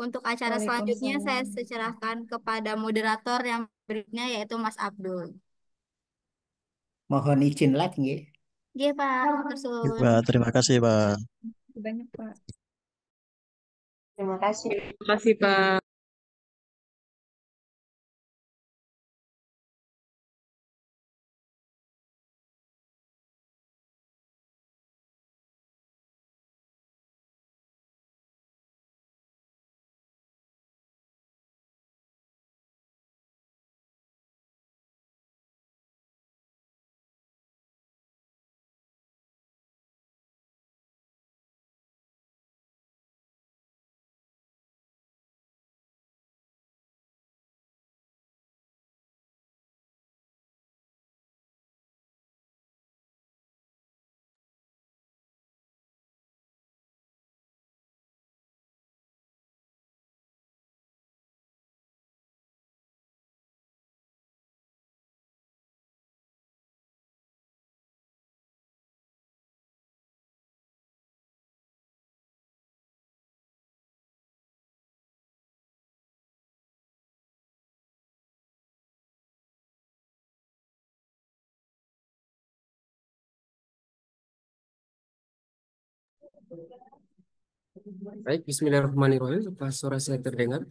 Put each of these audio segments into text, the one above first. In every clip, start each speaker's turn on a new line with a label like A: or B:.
A: Untuk acara selanjutnya saya secerahkan kepada moderator yang berikutnya yaitu Mas Abdul. Mohon izin lagi Iya yeah, Pak. Pak, terima
B: kasih, Pak. Pak. Terima kasih. Terima kasih, Pak. Baik, bismillahirrahmanirrahim.
C: Apa suara saya terdengar?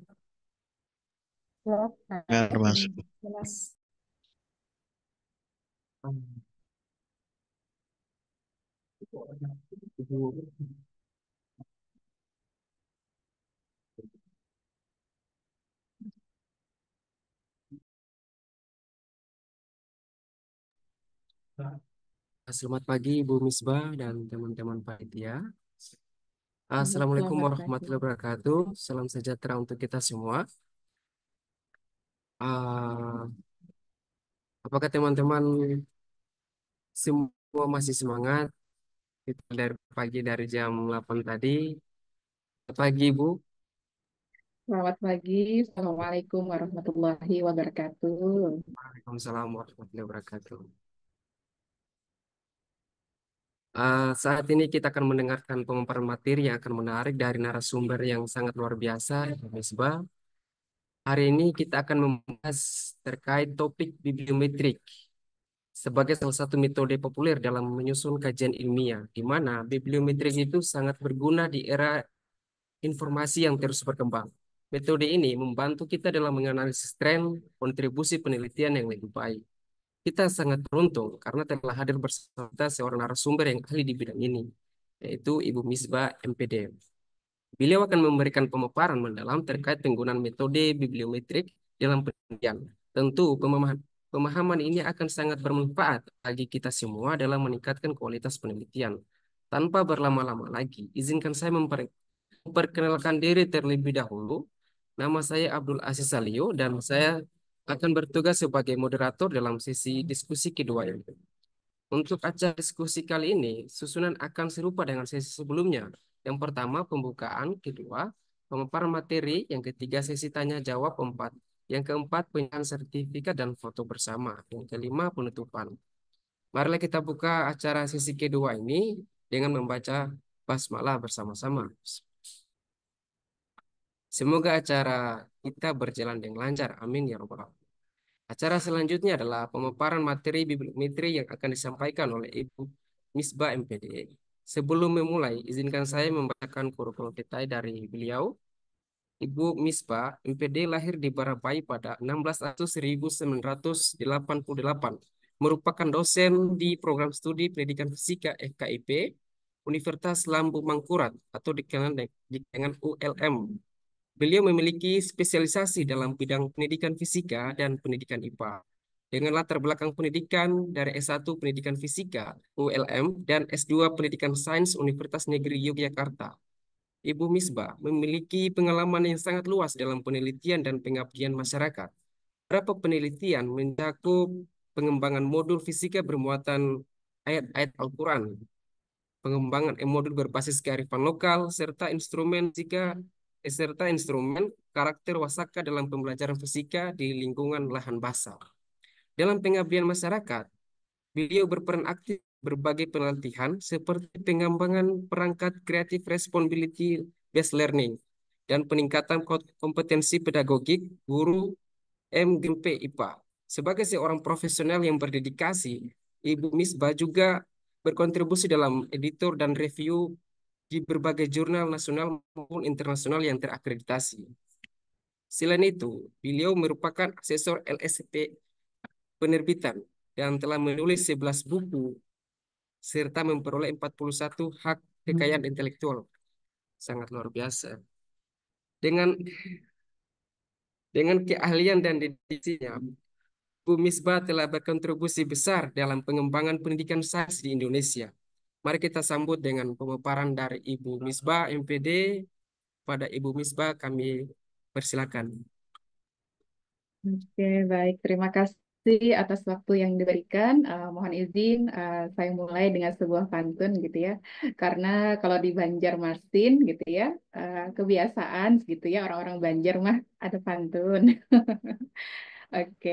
B: Dengar, Mas.
C: Selamat pagi Ibu Misbah dan teman-teman panitia. -teman Assalamualaikum warahmatullahi wabarakatuh. Salam sejahtera untuk kita semua. Uh, apakah teman-teman semua masih semangat? Kita dari pagi dari jam 8 tadi. Selamat pagi, Bu.
D: Selamat pagi. Assalamualaikum warahmatullahi wabarakatuh.
C: Waalaikumsalam warahmatullahi wabarakatuh. Uh, saat ini kita akan mendengarkan pemaparan materi yang akan menarik dari narasumber yang sangat luar biasa, Misbah. Hari ini kita akan membahas terkait topik bibliometrik sebagai salah satu metode populer dalam menyusun kajian ilmiah, di mana bibliometrik itu sangat berguna di era informasi yang terus berkembang. Metode ini membantu kita dalam menganalisis tren kontribusi penelitian yang lebih baik. Kita sangat beruntung karena telah hadir bersama kita seorang narasumber yang ahli di bidang ini, yaitu Ibu Misbah MPD. Beliau akan memberikan pemaparan mendalam terkait penggunaan metode bibliometrik dalam penelitian. Tentu pemahaman, pemahaman ini akan sangat bermanfaat bagi kita semua dalam meningkatkan kualitas penelitian. Tanpa berlama-lama lagi, izinkan saya memperkenalkan diri terlebih dahulu. Nama saya Abdul Aziz Salio dan saya akan bertugas sebagai moderator dalam sesi diskusi kedua ini. Untuk acara diskusi kali ini, susunan akan serupa dengan sesi sebelumnya. Yang pertama pembukaan, kedua pemaparan materi, yang ketiga sesi tanya jawab, empat, yang keempat penyerahan sertifikat dan foto bersama, yang kelima penutupan. Marilah kita buka acara sesi kedua ini dengan membaca basmalah bersama-sama. Semoga acara kita berjalan dengan lancar. Amin ya robbal alamin. Acara selanjutnya adalah pemaparan materi bibliometri yang akan disampaikan oleh Ibu Misbah MPD. Sebelum memulai, izinkan saya membacakan kurikulum detail dari beliau. Ibu Misbah MPD lahir di Barabai pada 16 Agustus 1988. Merupakan dosen di program studi pendidikan fisika FKIP Universitas Lampung Mangkurat atau dikenal dengan ULM Beliau memiliki spesialisasi dalam bidang pendidikan fisika dan pendidikan IPA. Dengan latar belakang pendidikan dari S1 Pendidikan Fisika ULM dan S2 Pendidikan Sains Universitas Negeri Yogyakarta. Ibu Misbah memiliki pengalaman yang sangat luas dalam penelitian dan pengabdian masyarakat. Beberapa penelitian mencakup pengembangan modul fisika bermuatan ayat-ayat Al-Quran, pengembangan modul berbasis kearifan lokal, serta instrumen fisika serta instrumen karakter wasaka dalam pembelajaran fisika di lingkungan lahan basah. Dalam pengabdian masyarakat, beliau berperan aktif berbagai penelitian seperti pengembangan perangkat kreatif responsibility based learning dan peningkatan kompetensi pedagogik guru M. IPA. Sebagai seorang profesional yang berdedikasi, Ibu Misbah juga berkontribusi dalam editor dan review di berbagai jurnal nasional maupun internasional yang terakreditasi. Selain itu, beliau merupakan asesor LSP penerbitan dan telah menulis 11 buku serta memperoleh 41 hak kekayaan intelektual. Sangat luar biasa. Dengan dengan keahlian dan dedikasinya, Bu Misbah telah berkontribusi besar dalam pengembangan pendidikan sains di Indonesia. Mari kita sambut dengan pemaparan dari Ibu Misbah MPD. Pada Ibu Misbah kami persilakan.
D: Oke, baik. Terima kasih atas waktu yang diberikan. Uh, mohon izin uh, saya mulai dengan sebuah pantun gitu ya. Karena kalau di Banjarmasin gitu ya, uh, kebiasaan gitu ya orang-orang Banjar mah ada pantun. Oke,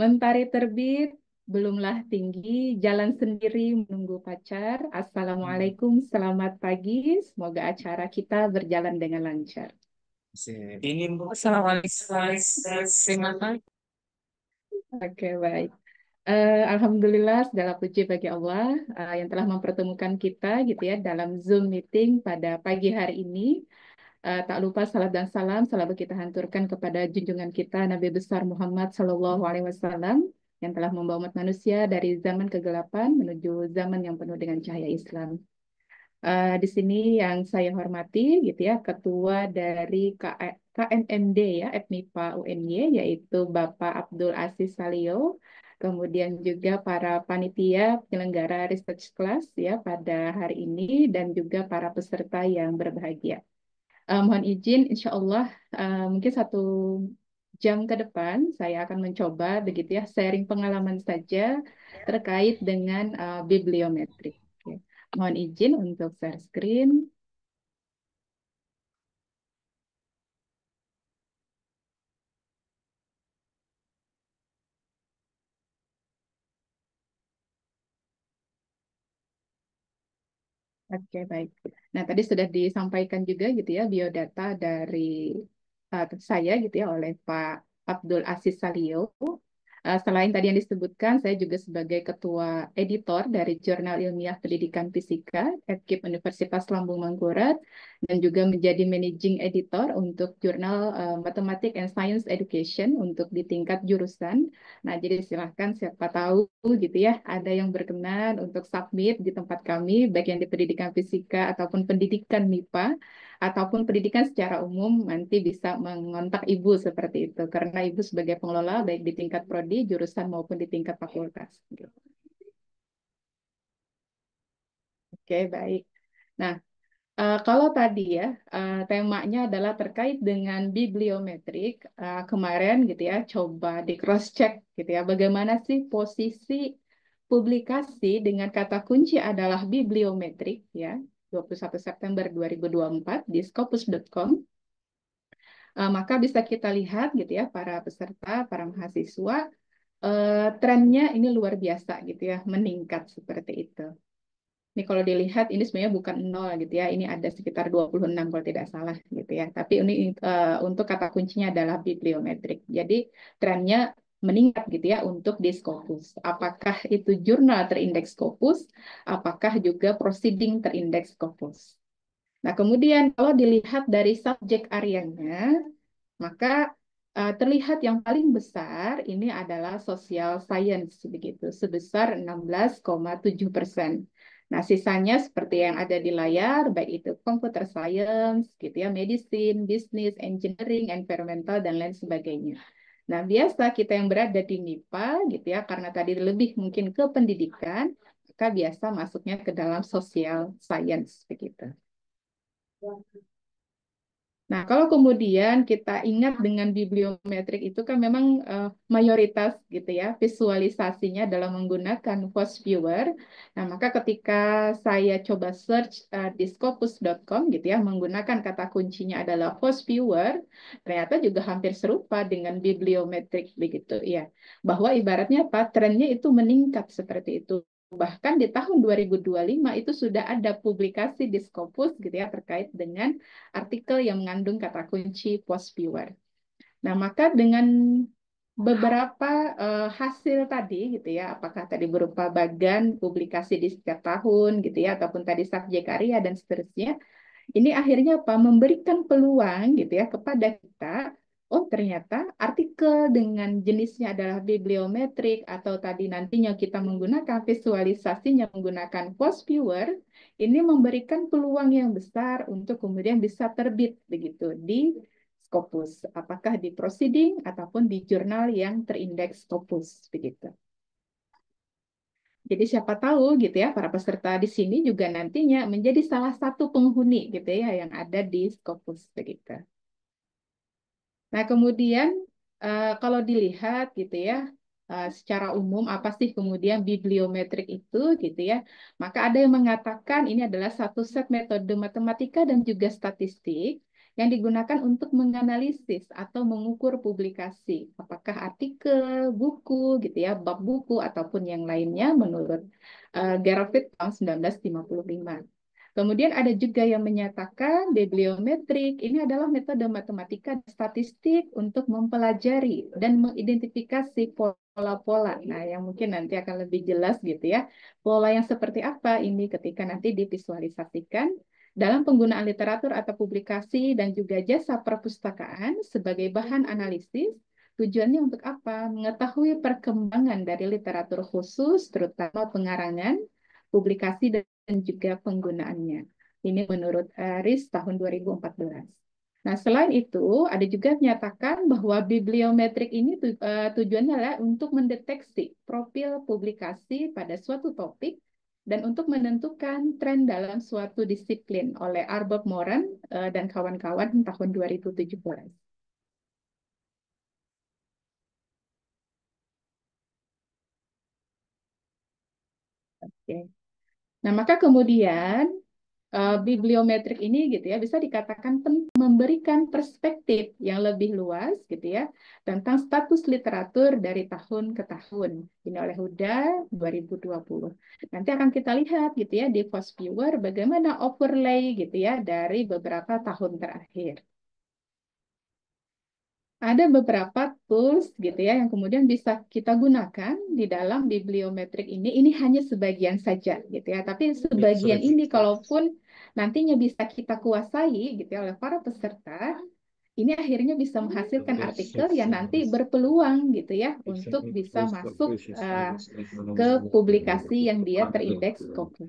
D: mentari terbit belumlah tinggi, jalan sendiri menunggu pacar. Assalamualaikum, selamat pagi. Semoga acara kita berjalan dengan lancar.
B: Assalamualaikum.
D: Oke, baik. Uh, Alhamdulillah segala puji bagi Allah uh, yang telah mempertemukan kita gitu ya dalam Zoom meeting pada pagi hari ini. Uh, tak lupa salat dan salam selalu kita hanturkan kepada junjungan kita Nabi besar Muhammad Shallallahu Alaihi Wasallam yang telah membawa umat manusia dari zaman kegelapan menuju zaman yang penuh dengan cahaya Islam. Uh, di sini yang saya hormati gitu ya ketua dari KNMD ya FMIPA UNY yaitu Bapak Abdul Aziz Salio kemudian juga para panitia penyelenggara research class ya pada hari ini dan juga para peserta yang berbahagia. Uh, mohon izin, insya Allah uh, mungkin satu jam ke depan saya akan mencoba begitu ya sharing pengalaman saja terkait dengan uh, eh, bibliometrik. Oke. Mohon izin untuk share screen. Oke, baik. Nah, tadi sudah disampaikan juga gitu ya biodata dari uh, saya gitu ya oleh Pak Abdul Aziz Salio. Uh, eh, selain tadi yang disebutkan, saya juga sebagai ketua editor dari Jurnal Ilmiah Pendidikan Fisika FKIP Universitas Lambung Mangkurat dan juga menjadi managing editor untuk jurnal uh, Mathematics and Science Education untuk di tingkat jurusan. Nah, jadi silahkan siapa tahu gitu ya, ada yang berkenan untuk submit di tempat kami, baik yang di pendidikan fisika ataupun pendidikan MIPA ataupun pendidikan secara umum nanti bisa mengontak ibu seperti itu karena ibu sebagai pengelola baik di tingkat prodi, jurusan maupun di tingkat fakultas. Gitu. Oke, baik. Nah, Uh, kalau tadi ya uh, temanya adalah terkait dengan bibliometrik uh, kemarin gitu ya coba di cross check gitu ya bagaimana sih posisi publikasi dengan kata kunci adalah bibliometrik ya 21 September 2024 di scopus.com eh, maka bisa kita lihat gitu ya para peserta, para mahasiswa eh, trennya ini luar biasa gitu ya, meningkat seperti itu. Ini kalau dilihat ini sebenarnya bukan nol gitu ya, ini ada sekitar 26 kalau tidak salah gitu ya. Tapi ini uh, untuk kata kuncinya adalah bibliometrik. Jadi trennya meningkat gitu ya untuk di Scopus. Apakah itu jurnal terindeks Scopus, apakah juga proceeding terindeks Scopus. Nah, kemudian kalau dilihat dari subjek areanya, maka uh, terlihat yang paling besar ini adalah social science begitu, sebesar 16,7 persen. Nah, sisanya seperti yang ada di layar, baik itu computer science, gitu ya, medicine, business, engineering, environmental, dan lain sebagainya. Nah, biasa kita yang berada di MIPA gitu ya, karena tadi lebih mungkin ke pendidikan, maka biasa masuknya ke dalam social science begitu. Nah, kalau kemudian kita ingat dengan bibliometrik itu kan memang uh, mayoritas gitu ya visualisasinya dalam menggunakan Post Viewer. Nah, maka ketika saya coba search uh, di scopus.com gitu ya menggunakan kata kuncinya adalah Post Viewer, ternyata juga hampir serupa dengan bibliometrik begitu ya. Bahwa ibaratnya apa? Trennya itu meningkat seperti itu bahkan di tahun 2025 itu sudah ada publikasi di Scopus gitu ya terkait dengan artikel yang mengandung kata kunci post viewer. Nah, maka dengan beberapa uh, hasil tadi gitu ya, apakah tadi berupa bagan publikasi di setiap tahun gitu ya ataupun tadi subjek karya dan seterusnya, ini akhirnya apa memberikan peluang gitu ya kepada kita oh ternyata artikel dengan jenisnya adalah bibliometrik atau tadi nantinya kita menggunakan visualisasinya menggunakan post viewer ini memberikan peluang yang besar untuk kemudian bisa terbit begitu di Scopus apakah di proceeding ataupun di jurnal yang terindeks Scopus begitu. Jadi siapa tahu gitu ya para peserta di sini juga nantinya menjadi salah satu penghuni gitu ya yang ada di Scopus begitu. Nah, kemudian uh, kalau dilihat gitu ya, uh, secara umum apa sih kemudian bibliometrik itu gitu ya. Maka ada yang mengatakan ini adalah satu set metode matematika dan juga statistik yang digunakan untuk menganalisis atau mengukur publikasi, apakah artikel, buku gitu ya, bab buku ataupun yang lainnya menurut uh, eh, Garfield tahun 1955. Kemudian ada juga yang menyatakan bibliometrik ini adalah metode matematika statistik untuk mempelajari dan mengidentifikasi pola-pola. Nah, yang mungkin nanti akan lebih jelas gitu ya. Pola yang seperti apa ini ketika nanti divisualisasikan dalam penggunaan literatur atau publikasi dan juga jasa perpustakaan sebagai bahan analisis Tujuannya untuk apa? Mengetahui perkembangan dari literatur khusus, terutama pengarangan, publikasi, dan dan juga penggunaannya. Ini menurut Aris eh, tahun 2014. Nah, selain itu, ada juga menyatakan bahwa bibliometrik ini tu, uh, tujuannya adalah untuk mendeteksi profil publikasi pada suatu topik dan untuk menentukan tren dalam suatu disiplin oleh Arbob Moran uh, dan kawan-kawan tahun 2017. Oke. Okay. Nah, maka kemudian uh, bibliometrik ini gitu ya bisa dikatakan memberikan perspektif yang lebih luas gitu ya tentang status literatur dari tahun ke tahun ini oleh Huda 2020. Nanti akan kita lihat gitu ya di post viewer bagaimana overlay gitu ya dari beberapa tahun terakhir ada beberapa tools gitu ya yang kemudian bisa kita gunakan di dalam bibliometrik ini. Ini hanya sebagian saja gitu ya. Tapi iya, sebagian ini kalaupun nantinya bisa kita kuasai gitu ya oleh para peserta, ini akhirnya bisa iya, menghasilkan artikel yang nanti berpeluang gitu ya untuk bisa masuk uh, ke publikasi yang dia terindeks Scopus.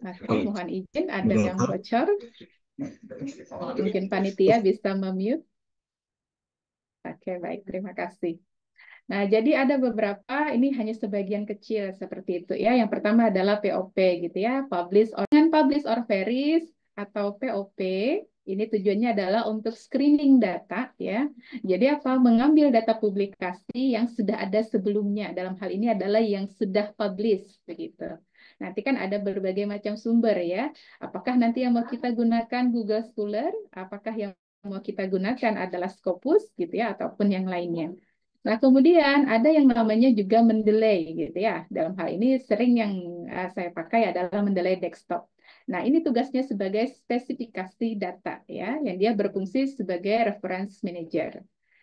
D: Mas, mohon izin ada yang bocor. Mungkin panitia bisa memute. Oke, baik. Terima kasih. Nah, jadi ada beberapa, ini hanya sebagian kecil seperti itu ya. Yang pertama adalah POP gitu ya, publish or, dengan publish or perish atau POP. Ini tujuannya adalah untuk screening data ya. Jadi apa? Mengambil data publikasi yang sudah ada sebelumnya. Dalam hal ini adalah yang sudah publish begitu. Nanti kan ada berbagai macam sumber ya. Apakah nanti yang mau kita gunakan Google Scholar, apakah yang mau kita gunakan adalah Scopus gitu ya ataupun yang lainnya. Nah, kemudian ada yang namanya juga mendelay gitu ya. Dalam hal ini sering yang eh, saya pakai adalah mendelay desktop. Nah, ini tugasnya sebagai spesifikasi data ya, yang dia berfungsi sebagai reference manager.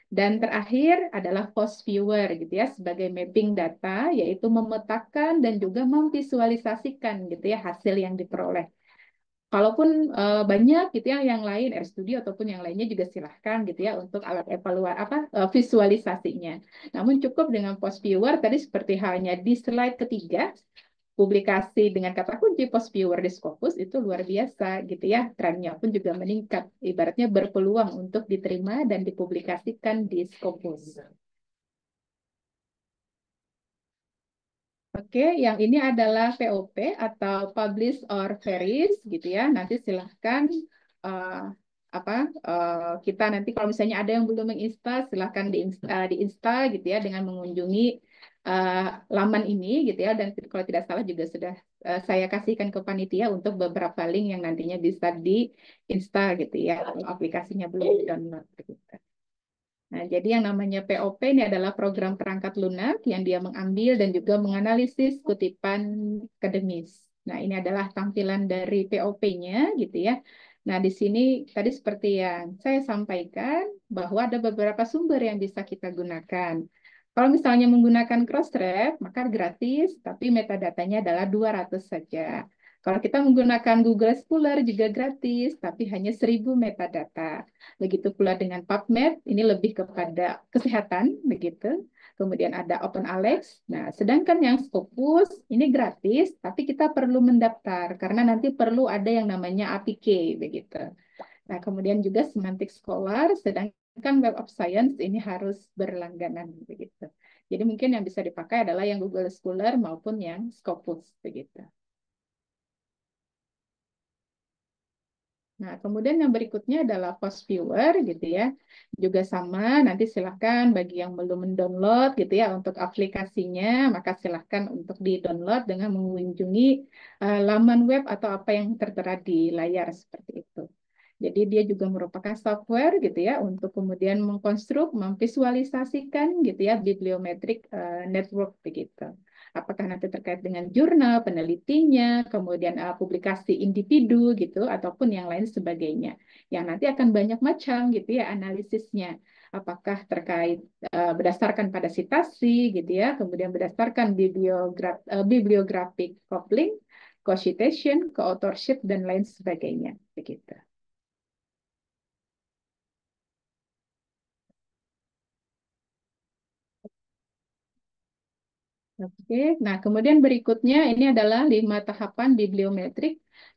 D: Dan terakhir adalah post viewer gitu ya sebagai mapping data yaitu memetakan dan juga memvisualisasikan gitu ya hasil yang diperoleh. Kalaupun uh, banyak gitu ya yang lain studio ataupun yang lainnya juga silahkan gitu ya untuk alat evaluasi apa uh, visualisasinya. Namun cukup dengan post viewer tadi seperti halnya di slide ketiga publikasi dengan kata kunci post viewer di Scopus itu luar biasa gitu ya. Trennya pun juga meningkat, ibaratnya berpeluang untuk diterima dan dipublikasikan di Scopus. Oke, yang ini adalah POP atau Publish or Perish gitu ya. Nanti silahkan uh, apa uh, kita nanti kalau misalnya ada yang belum menginstal silahkan uh, gitu ya dengan mengunjungi uh, laman ini gitu ya dan kalau tidak salah juga sudah uh, saya kasihkan ke panitia untuk beberapa link yang nantinya bisa diinstal gitu ya kalau aplikasinya belum download gitu. Nah, jadi yang namanya POP ini adalah program perangkat lunak yang dia mengambil dan juga menganalisis kutipan akademis. Nah, ini adalah tampilan dari POP-nya gitu ya. Nah, di sini tadi seperti yang saya sampaikan bahwa ada beberapa sumber yang bisa kita gunakan. Kalau misalnya menggunakan Crossref, maka gratis, tapi metadatanya adalah 200 saja. Kalau kita menggunakan Google Scholar juga gratis, tapi hanya 1000 metadata. Begitu pula dengan PubMed, ini lebih kepada kesehatan, begitu. Kemudian ada OpenAlex. Nah, sedangkan yang Scopus ini gratis, tapi kita perlu mendaftar karena nanti perlu ada yang namanya APK, begitu. Nah, kemudian juga Semantic Scholar, sedangkan kan Web of Science ini harus berlangganan begitu. Jadi mungkin yang bisa dipakai adalah yang Google Scholar maupun yang Scopus begitu. Nah, kemudian yang berikutnya adalah post viewer gitu ya. Juga sama, nanti silahkan bagi yang belum mendownload gitu ya untuk aplikasinya, maka silahkan untuk di-download dengan mengunjungi uh, laman web atau apa yang tertera di layar seperti itu. Jadi dia juga merupakan software gitu ya untuk kemudian mengkonstruk, memvisualisasikan gitu ya bibliometric eh, network begitu. Apakah nanti terkait dengan jurnal penelitinya, kemudian uh, publikasi individu gitu ataupun yang lain sebagainya. Yang nanti akan banyak macam gitu ya analisisnya apakah terkait uh, berdasarkan pada sitasi gitu ya, kemudian berdasarkan bibliograf, uh, bibliographic coupling, co-citation, co-authorship dan lain sebagainya begitu. Oke, nah kemudian berikutnya ini adalah lima tahapan bibliometrik.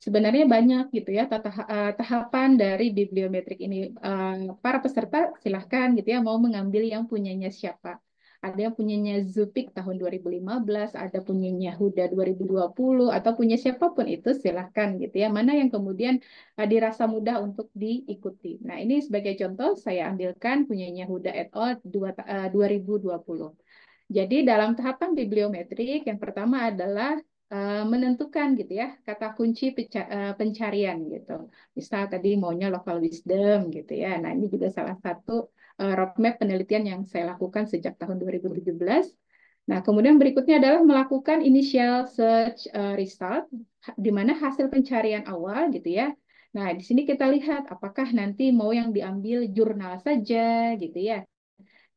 D: Sebenarnya banyak gitu ya eh, tahapan dari bibliometrik ini. Eh, para peserta silahkan gitu ya mau mengambil yang punyanya siapa. Ada yang punyanya Zupik tahun 2015, ada punyanya Huda 2020, atau punya siapapun itu silahkan gitu ya. Mana yang kemudian eh, dirasa mudah untuk diikuti. Nah ini sebagai contoh saya ambilkan punyanya Huda et al. Dua, uh, 2020. Jadi dalam tahapan bibliometrik yang pertama adalah eh, menentukan gitu ya kata kunci eh, pencarian gitu. Misal tadi maunya local wisdom gitu ya. Nah ini juga salah satu eh, roadmap penelitian yang saya lakukan sejak tahun 2017. Nah kemudian berikutnya adalah melakukan initial search result di mana hasil pencarian awal gitu ya. Nah di sini kita lihat apakah nanti mau yang diambil jurnal saja gitu ya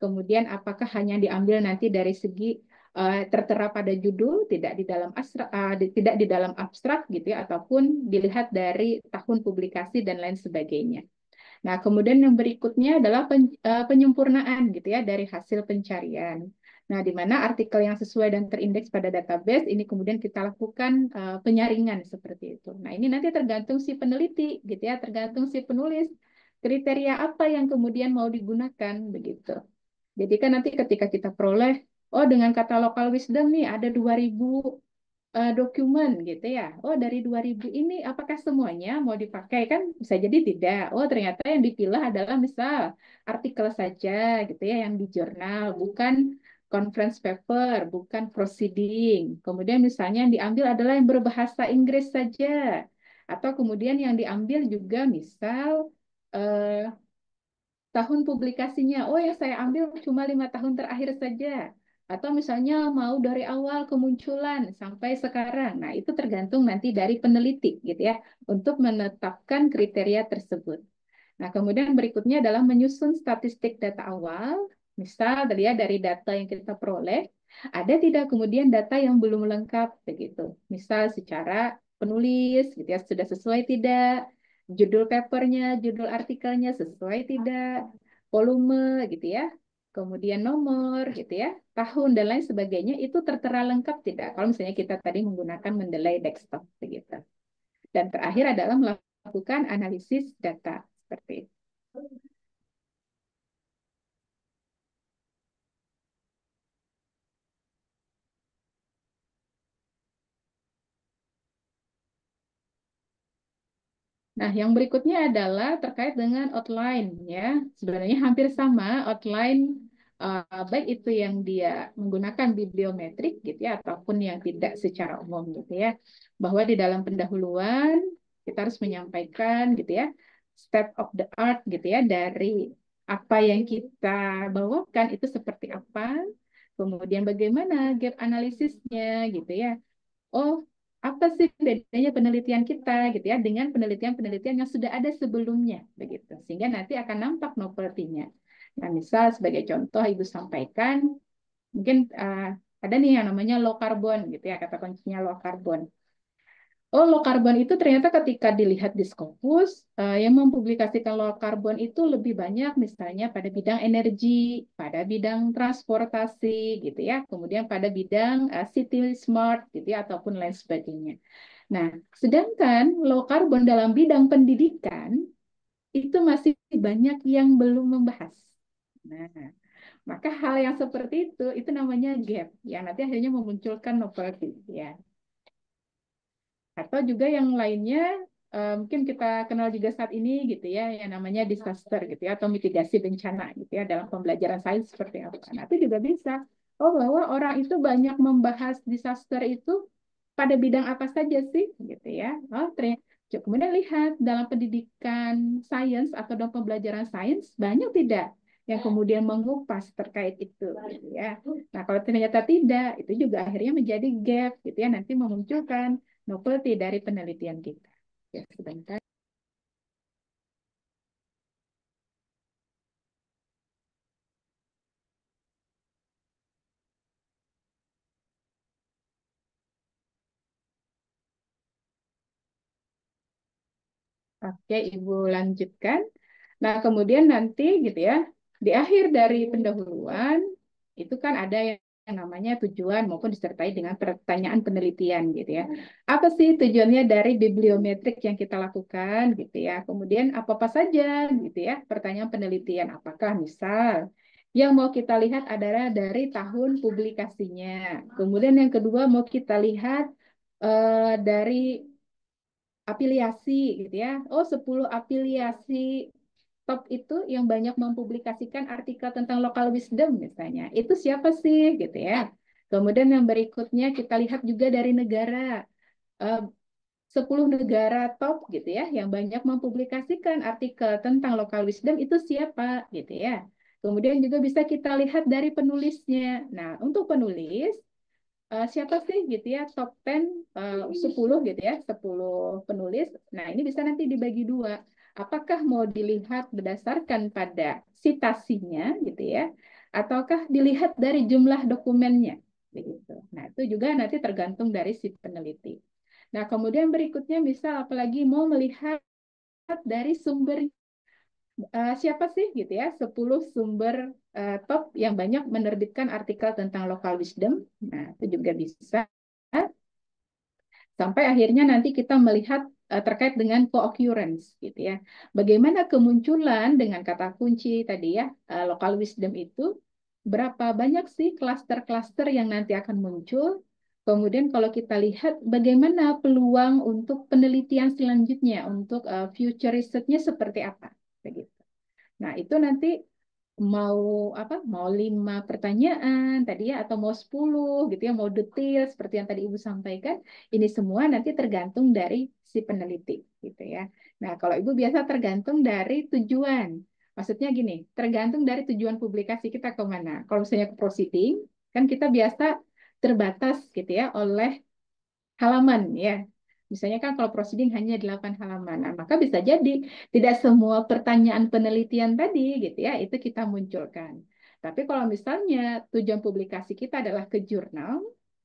D: Kemudian apakah hanya diambil nanti dari segi uh, tertera pada judul, tidak di dalam astra, uh, di, tidak di dalam abstrak gitu ya, ataupun dilihat dari tahun publikasi dan lain sebagainya. Nah, kemudian yang berikutnya adalah pen, uh, penyempurnaan gitu ya dari hasil pencarian. Nah, di mana artikel yang sesuai dan terindeks pada database ini kemudian kita lakukan uh, penyaringan seperti itu. Nah, ini nanti tergantung si peneliti gitu ya, tergantung si penulis kriteria apa yang kemudian mau digunakan begitu. Jadi kan nanti ketika kita peroleh, oh dengan kata local wisdom nih ada 2000 uh, eh, dokumen gitu ya. Oh dari 2000 ini apakah semuanya mau dipakai kan bisa jadi tidak. Oh ternyata yang dipilah adalah misal artikel saja gitu ya yang di jurnal bukan conference paper, bukan proceeding. Kemudian misalnya yang diambil adalah yang berbahasa Inggris saja atau kemudian yang diambil juga misal eh, tahun publikasinya, oh ya saya ambil cuma lima tahun terakhir saja. Atau misalnya mau dari awal kemunculan sampai sekarang. Nah itu tergantung nanti dari peneliti gitu ya, untuk menetapkan kriteria tersebut. Nah kemudian berikutnya adalah menyusun statistik data awal. Misal ya, dari data yang kita peroleh, ada tidak kemudian data yang belum lengkap begitu. Misal secara penulis gitu ya, sudah sesuai tidak, judul papernya, judul artikelnya sesuai tidak, volume gitu ya, kemudian nomor gitu ya, tahun dan lain sebagainya itu tertera lengkap tidak? Kalau misalnya kita tadi menggunakan mendelay desktop begitu. Dan terakhir adalah melakukan analisis data seperti itu. Nah, yang berikutnya adalah terkait dengan outline ya. Sebenarnya hampir sama outline uh, baik itu yang dia menggunakan bibliometrik gitu ya ataupun yang tidak secara umum gitu ya. Bahwa di dalam pendahuluan kita harus menyampaikan gitu ya step of the art gitu ya dari apa yang kita bawakan itu seperti apa, kemudian bagaimana gap analisisnya gitu ya. Oh, apa sih bedanya penelitian kita gitu ya dengan penelitian-penelitian yang sudah ada sebelumnya begitu sehingga nanti akan nampak novelty-nya. Nah, misal sebagai contoh Ibu sampaikan mungkin uh, ada nih yang namanya low carbon gitu ya kata kuncinya low carbon. Oh, low carbon itu ternyata ketika dilihat di Scopus, uh, yang mempublikasikan low carbon itu lebih banyak misalnya pada bidang energi, pada bidang transportasi gitu ya, kemudian pada bidang uh, city smart gitu ya ataupun lain sebagainya. Nah, sedangkan low carbon dalam bidang pendidikan itu masih banyak yang belum membahas. Nah, maka hal yang seperti itu itu namanya gap yang nanti akhirnya memunculkan novelty ya atau juga yang lainnya eh, mungkin kita kenal juga saat ini gitu ya yang namanya disaster gitu ya atau mitigasi bencana gitu ya dalam pembelajaran sains seperti apa. Nah, itu juga bisa. Oh, bahwa orang itu banyak membahas disaster itu pada bidang apa saja sih gitu ya. Oh, kemudian lihat dalam pendidikan sains atau dalam pembelajaran sains banyak tidak yang kemudian mengupas terkait itu gitu ya. Nah, kalau ternyata tidak, itu juga akhirnya menjadi gap gitu ya, nanti memunculkan novelty dari penelitian kita. Ya, sebentar. Oke, Ibu lanjutkan. Nah, kemudian nanti gitu ya, di akhir dari pendahuluan itu kan ada yang yang namanya tujuan maupun disertai dengan pertanyaan penelitian gitu ya. Apa sih tujuannya dari bibliometrik yang kita lakukan gitu ya. Kemudian apa-apa saja gitu ya pertanyaan penelitian. Apakah misal yang mau kita lihat adalah dari tahun publikasinya. Kemudian yang kedua mau kita lihat uh, dari afiliasi gitu ya. Oh 10 afiliasi top itu yang banyak mempublikasikan artikel tentang local wisdom misalnya. Itu siapa sih gitu ya. Kemudian yang berikutnya kita lihat juga dari negara. Eh, uh, 10 negara top gitu ya yang banyak mempublikasikan artikel tentang local wisdom itu siapa gitu ya. Kemudian juga bisa kita lihat dari penulisnya. Nah, untuk penulis uh, siapa sih gitu ya top 10 uh, 10 gitu ya, 10 penulis. Nah, ini bisa nanti dibagi dua apakah mau dilihat berdasarkan pada sitasinya gitu ya ataukah dilihat dari jumlah dokumennya begitu. Nah, itu juga nanti tergantung dari si peneliti. Nah, kemudian berikutnya misal apalagi mau melihat dari sumber uh, siapa sih gitu ya, 10 sumber uh, top yang banyak menerbitkan artikel tentang local wisdom. Nah, itu juga bisa. Sampai akhirnya nanti kita melihat Eh, terkait dengan co-occurrence gitu ya. Bagaimana kemunculan dengan kata kunci tadi ya eh, local wisdom itu berapa banyak sih klaster-klaster yang nanti akan muncul? Kemudian kalau kita lihat bagaimana peluang untuk penelitian selanjutnya untuk eh, future research-nya seperti apa begitu. Nah, itu nanti mau apa mau lima pertanyaan tadi ya atau mau sepuluh gitu ya mau detail seperti yang tadi ibu sampaikan ini semua nanti tergantung dari si peneliti gitu ya nah kalau ibu biasa tergantung dari tujuan maksudnya gini tergantung dari tujuan publikasi kita kemana kalau misalnya ke proceeding kan kita biasa terbatas gitu ya oleh halaman ya Misalnya kan kalau proceeding hanya 8 halaman. Nah, maka bisa jadi tidak semua pertanyaan penelitian tadi gitu ya itu kita munculkan. Tapi kalau misalnya tujuan publikasi kita adalah ke jurnal,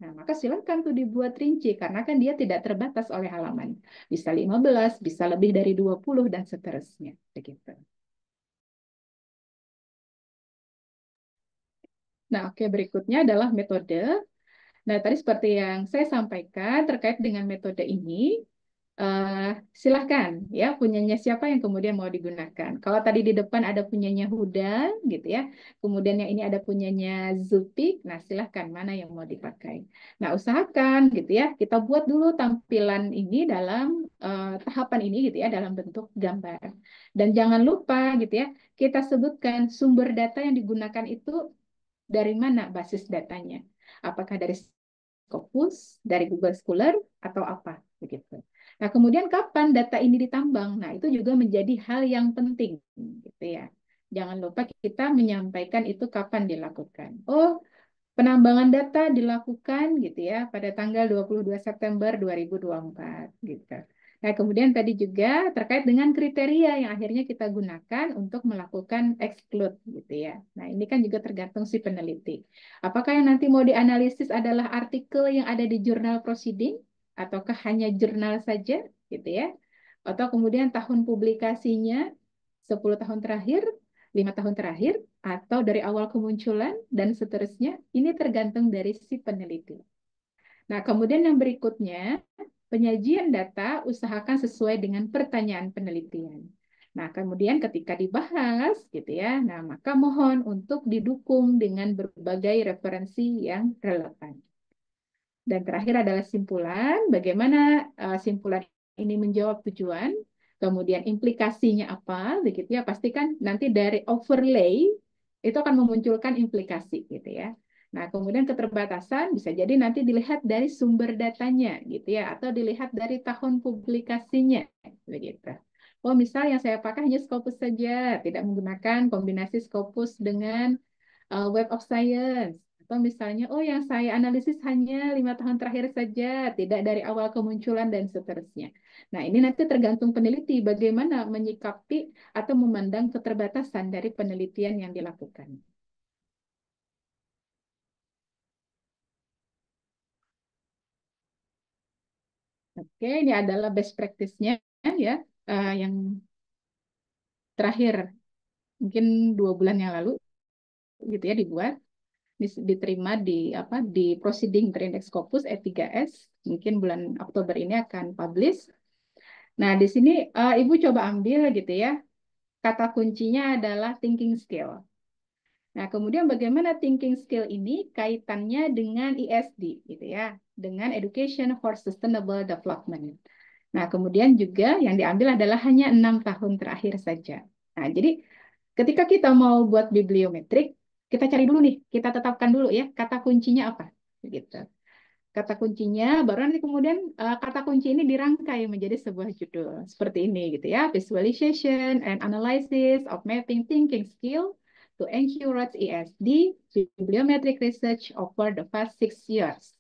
D: Nah, maka silakan tuh dibuat rinci karena kan dia tidak terbatas oleh halaman. Bisa 15, bisa lebih dari 20 dan seterusnya begitu. Nah, oke berikutnya adalah metode Nah, tadi seperti yang saya sampaikan terkait dengan metode ini, uh, silahkan ya punyanya siapa yang kemudian mau digunakan. Kalau tadi di depan ada punyanya Huda gitu ya, kemudian yang ini ada punyanya Zupik, nah silahkan mana yang mau dipakai. Nah usahakan gitu ya, kita buat dulu tampilan ini dalam uh, tahapan ini gitu ya dalam bentuk gambar. Dan jangan lupa gitu ya, kita sebutkan sumber data yang digunakan itu dari mana basis datanya. Apakah dari Scopus, dari Google Scholar, atau apa begitu. Nah, kemudian kapan data ini ditambang? Nah, itu juga menjadi hal yang penting gitu ya. Jangan lupa kita menyampaikan itu kapan dilakukan. Oh, penambangan data dilakukan gitu ya pada tanggal 22 September 2024 gitu. Nah, kemudian tadi juga terkait dengan kriteria yang akhirnya kita gunakan untuk melakukan exclude gitu ya. Nah, ini kan juga tergantung si peneliti. Apakah yang nanti mau dianalisis adalah artikel yang ada di jurnal proceeding ataukah hanya jurnal saja gitu ya? Atau kemudian tahun publikasinya 10 tahun terakhir, lima tahun terakhir, atau dari awal kemunculan dan seterusnya, ini tergantung dari si peneliti. Nah, kemudian yang berikutnya, penyajian data usahakan sesuai dengan pertanyaan penelitian. Nah, kemudian ketika dibahas gitu ya, nah maka mohon untuk didukung dengan berbagai referensi yang relevan. Dan terakhir adalah simpulan, bagaimana eh, simpulan ini menjawab tujuan, kemudian implikasinya apa, begitu ya. Pastikan nanti dari overlay itu akan memunculkan implikasi gitu ya. Nah, kemudian keterbatasan bisa jadi nanti dilihat dari sumber datanya gitu ya atau dilihat dari tahun publikasinya begitu. Oh, misal yang saya pakai hanya Scopus saja, tidak menggunakan kombinasi Scopus dengan uh, Web of Science. Atau misalnya, oh yang saya analisis hanya lima tahun terakhir saja, tidak dari awal kemunculan dan seterusnya. Nah, ini nanti tergantung peneliti bagaimana menyikapi atau memandang keterbatasan dari penelitian yang dilakukan. Oke, ini adalah best practice-nya ya uh, yang terakhir mungkin dua bulan yang lalu gitu ya dibuat diterima di apa di proceeding terindex Scopus E3S mungkin bulan Oktober ini akan publish. Nah, di sini uh, Ibu coba ambil gitu ya. Kata kuncinya adalah thinking skill. Nah, kemudian bagaimana thinking skill ini kaitannya dengan ISD e gitu ya, dengan education for sustainable development. Nah, kemudian juga yang diambil adalah hanya enam tahun terakhir saja. Nah, jadi ketika kita mau buat bibliometrik, kita cari dulu nih, kita tetapkan dulu ya kata kuncinya apa gitu. Kata kuncinya baru nanti kemudian uh, kata kunci ini dirangkai menjadi sebuah judul seperti ini gitu ya, visualization and analysis of mapping thinking skill to NQ ESD Bibliometric Research over the past six years.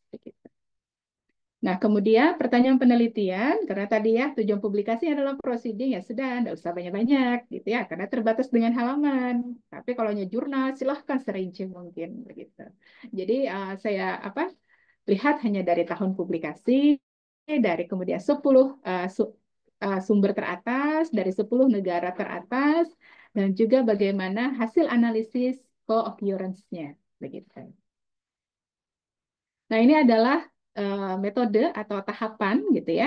D: Nah, kemudian pertanyaan penelitian, karena tadi ya tujuan publikasi adalah proceeding, ya sudah, tidak usah banyak-banyak gitu ya, karena terbatas dengan halaman. Tapi kalau jurnal, silahkan serinci mungkin begitu. Jadi uh, saya apa lihat hanya dari tahun publikasi, dari kemudian 10 uh, eh, su, uh, sumber teratas, dari 10 negara teratas, dan juga bagaimana hasil analisis co-occurrence-nya. Begitu. Nah, ini adalah uh, metode atau tahapan gitu ya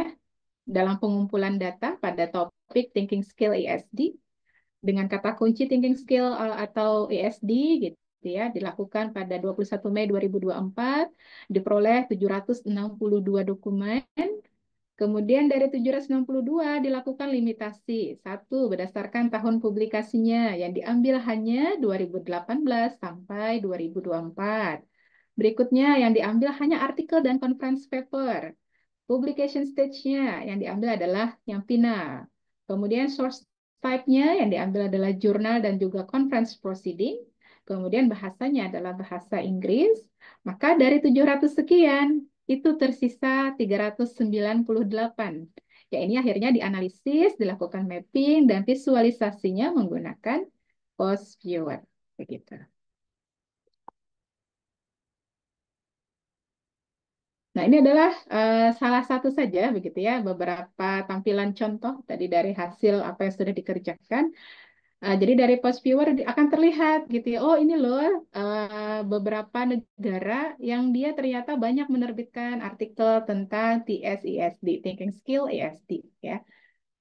D: dalam pengumpulan data pada topik thinking skill ESD dengan kata kunci thinking skill eh, atau ESD gitu ya dilakukan pada 21 Mei 2024 diperoleh 762 dokumen Kemudian dari 792 dilakukan limitasi. Satu, berdasarkan tahun publikasinya yang diambil hanya 2018 sampai 2024. Berikutnya yang diambil hanya artikel dan conference paper. Publication stage-nya yang diambil adalah yang final. Kemudian source type-nya yang diambil adalah jurnal dan juga conference proceeding. Kemudian bahasanya adalah bahasa Inggris. Maka dari 700 sekian, itu tersisa 398. Ya, ini akhirnya dianalisis, dilakukan mapping, dan visualisasinya menggunakan Post Viewer. Begitu. Nah, ini adalah uh, salah satu saja, begitu ya, beberapa tampilan contoh tadi dari hasil apa yang sudah dikerjakan. Uh, jadi dari post viewer akan terlihat gitu ya, oh ini loh uh, beberapa negara yang dia ternyata banyak menerbitkan artikel tentang TSISD, e Thinking Skill ESD, ya.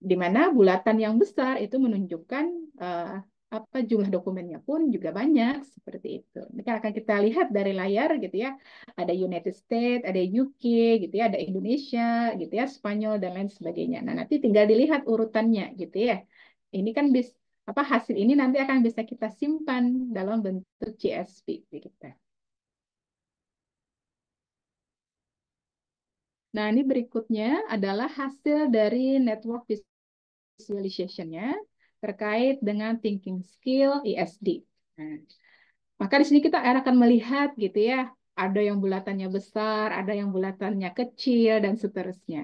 D: Di mana bulatan yang besar itu menunjukkan uh, apa jumlah dokumennya pun juga banyak seperti itu. Ini kan akan kita lihat dari layar gitu ya. Ada United States, ada UK gitu ya, ada Indonesia gitu ya, Spanyol dan lain sebagainya. Nah, nanti tinggal dilihat urutannya gitu ya ini kan bis, apa hasil ini nanti akan bisa kita simpan dalam bentuk CSV kita. Nah, ini berikutnya adalah hasil dari network visualization-nya terkait dengan thinking skill ISD. E nah, maka di sini kita akan melihat gitu ya, ada yang bulatannya besar, ada yang bulatannya kecil, dan seterusnya.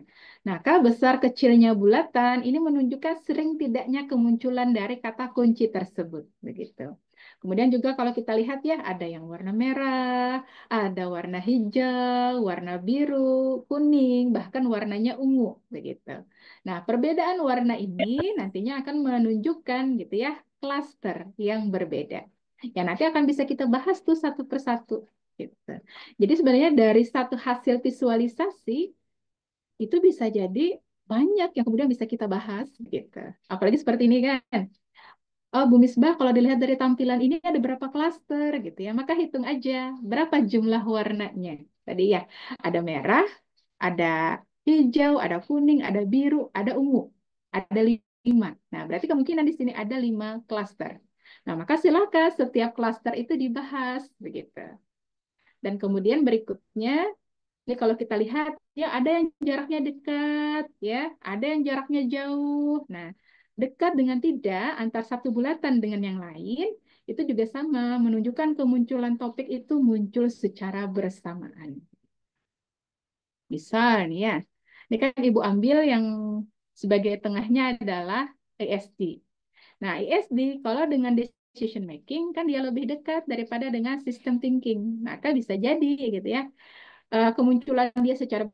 D: Nah, kalau besar kecilnya bulatan ini menunjukkan sering tidaknya kemunculan dari kata kunci tersebut. Begitu. Kemudian juga kalau kita lihat ya, ada yang warna merah, ada warna hijau, warna biru, kuning, bahkan warnanya ungu. begitu. Nah, perbedaan warna ini nantinya akan menunjukkan gitu ya, cluster yang berbeda. Ya, nanti akan bisa kita bahas tuh satu persatu. Gitu. Jadi sebenarnya dari satu hasil visualisasi itu bisa jadi banyak yang kemudian bisa kita bahas gitu. Apalagi seperti ini kan. Oh, Bu Misbah, kalau dilihat dari tampilan ini ada berapa klaster gitu ya. Maka hitung aja berapa jumlah warnanya. Tadi ya, ada merah, ada hijau, ada kuning, ada biru, ada ungu, ada lima. Nah, berarti kemungkinan di sini ada lima klaster. Nah, maka silakan setiap klaster itu dibahas begitu. Dan kemudian berikutnya, ini kalau kita lihat, ya ada yang jaraknya dekat, ya ada yang jaraknya jauh. Nah, dekat dengan tidak antar satu bulatan dengan yang lain itu juga sama menunjukkan kemunculan topik itu muncul secara bersamaan. Misal nih ya, ini kan Ibu ambil yang sebagai tengahnya adalah ISD. Nah, ISD kalau dengan decision making kan dia lebih dekat daripada dengan sistem thinking. Maka bisa jadi gitu ya. Eh, kemunculan dia secara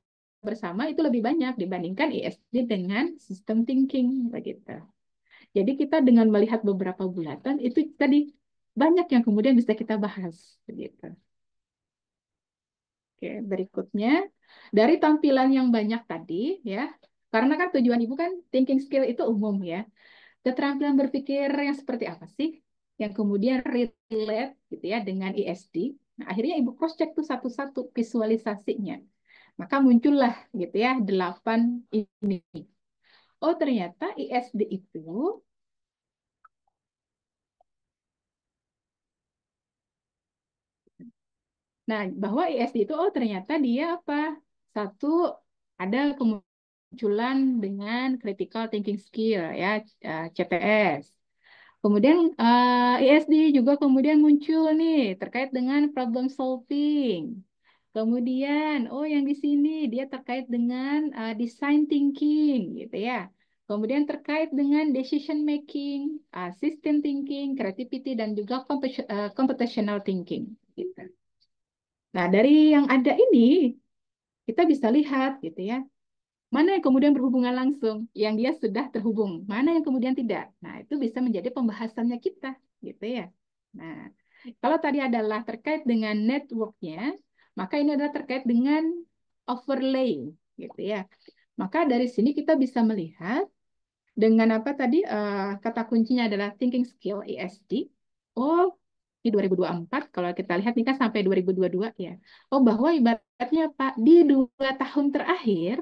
D: bersama itu lebih banyak dibandingkan ISD e dengan sistem thinking begitu. Jadi kita dengan melihat beberapa bulatan itu tadi banyak yang kemudian bisa kita bahas begitu. Oke, berikutnya dari tampilan yang banyak tadi ya. Karena kan tujuan Ibu kan thinking skill itu umum ya. Keterampilan berpikir yang seperti apa sih? yang kemudian relate gitu ya dengan ISD. E nah, akhirnya ibu cross check tuh satu-satu visualisasinya. Maka muncullah gitu ya delapan ini. Oh ternyata ISD e itu Nah, bahwa ISD e itu oh ternyata dia apa? Satu ada kemunculan dengan critical thinking skill ya CTS. Kemudian uh, eh, ISD juga kemudian muncul nih terkait dengan problem solving. Kemudian, oh yang di sini dia terkait dengan uh, design thinking gitu ya. Kemudian terkait dengan decision making, uh, system thinking, creativity dan juga computational thinking gitu. Nah, dari yang ada ini kita bisa lihat gitu ya. Mana yang kemudian berhubungan langsung, yang dia sudah terhubung, mana yang kemudian tidak. Nah, itu bisa menjadi pembahasannya kita, gitu ya. Nah, kalau tadi adalah terkait dengan networknya, maka ini adalah terkait dengan overlay, gitu ya. Maka dari sini kita bisa melihat dengan apa tadi uh, kata kuncinya adalah thinking skill ESD. Oh, di 2024 kalau kita lihat ini kan sampai 2022 ya. Oh bahwa ibaratnya Pak di dua tahun terakhir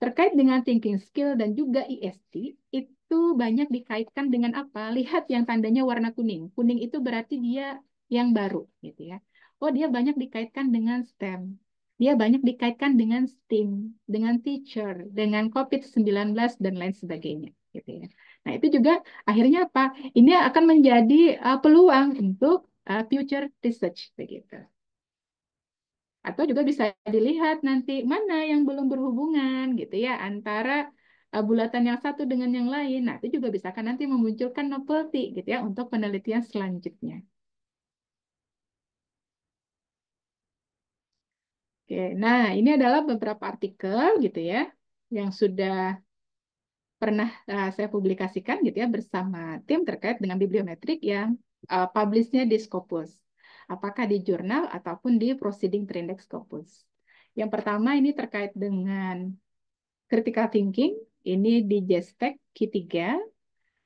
D: Terkait dengan thinking skill dan juga IST, e itu banyak dikaitkan dengan apa? Lihat yang tandanya warna kuning. Kuning itu berarti dia yang baru, gitu ya. Oh, dia banyak dikaitkan dengan STEM. Dia banyak dikaitkan dengan STEAM, dengan teacher, dengan COVID-19, dan lain sebagainya. Gitu ya. Nah, itu juga akhirnya apa? Ini akan menjadi uh, peluang untuk uh, future research. Begitu. Atau juga bisa dilihat nanti mana yang belum berhubungan gitu ya antara uh, bulatan yang satu dengan yang lain. Nah, itu juga bisa kan nanti memunculkan novelty gitu ya untuk penelitian selanjutnya. Oke, nah ini adalah beberapa artikel gitu ya yang sudah pernah uh, saya publikasikan gitu ya bersama tim terkait dengan bibliometrik yang uh, publishnya di Scopus apakah di jurnal ataupun di proceeding terindex corpus. Yang pertama ini terkait dengan critical thinking, ini di JSTEC Q3.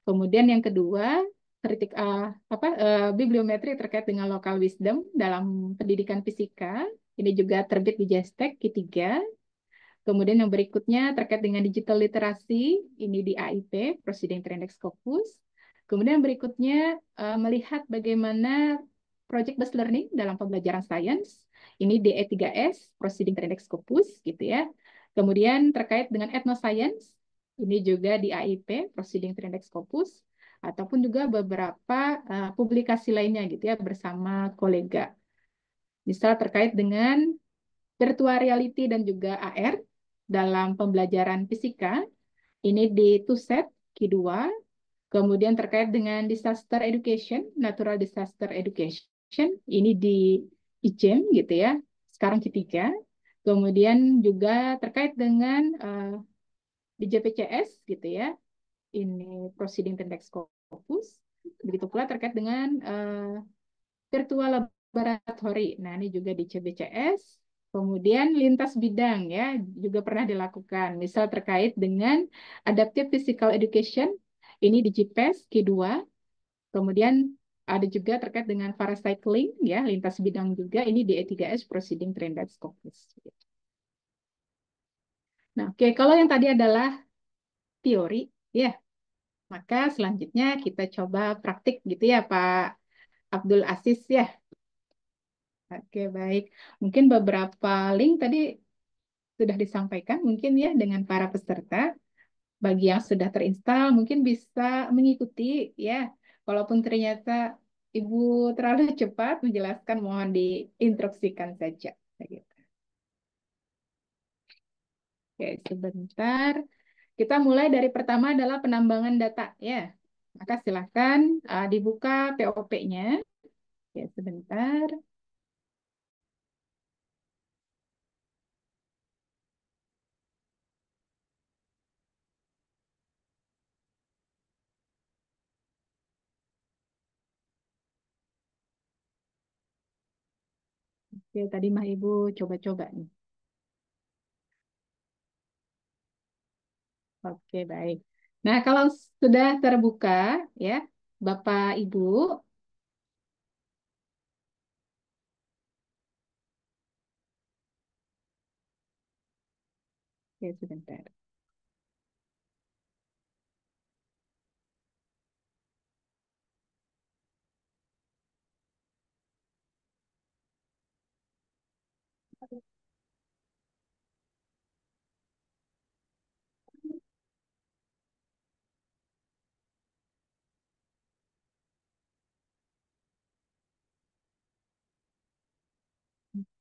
D: Kemudian yang kedua, kritik uh, apa uh, bibliometri terkait dengan local wisdom dalam pendidikan fisika. Ini juga terbit di JSTEC Q3. Kemudian yang berikutnya terkait dengan digital literasi, ini di AIP, Proceeding Trendex Corpus. Kemudian berikutnya eh, melihat bagaimana project based learning dalam pembelajaran sains. Ini DE3S, Proceeding Terindex Scopus gitu ya. Kemudian terkait dengan ethnoscience, ini juga di AIP, Proceeding Terindex Scopus ataupun juga beberapa uh, publikasi lainnya gitu ya bersama kolega. Misal terkait dengan virtual reality dan juga AR dalam pembelajaran fisika, ini di TUSET e q 2 kemudian terkait dengan disaster education, natural disaster education, ini di IJEM gitu ya, sekarang ketiga. Kemudian juga terkait dengan uh, di JPCS gitu ya, ini Proceeding Tendex Corpus. Begitu pula terkait dengan uh, virtual laboratory. Nah, ini juga di CBCS. Kemudian lintas bidang ya juga pernah dilakukan. Misal terkait dengan adaptive physical education ini di JPES K2. Kemudian ada juga terkait dengan paracycling, ya, lintas bidang juga. Ini di E3S, Proceeding trend That's Nah, oke, okay. kalau yang tadi adalah teori, ya, yeah. maka selanjutnya kita coba praktik gitu ya, Pak Abdul Aziz, ya. Oke, okay, baik. Mungkin beberapa link tadi sudah disampaikan mungkin ya dengan para peserta. Bagi yang sudah terinstall mungkin bisa mengikuti ya Walaupun ternyata Ibu terlalu cepat menjelaskan, mohon diinstruksikan saja. Oke, sebentar. Kita mulai dari pertama adalah penambangan data. ya. Maka silakan uh, dibuka POP-nya. Ya, sebentar. Oke, ya, tadi mah Ibu coba-coba nih. Oke, baik. Nah, kalau sudah terbuka ya, Bapak Ibu
B: Oke, ya, sebentar.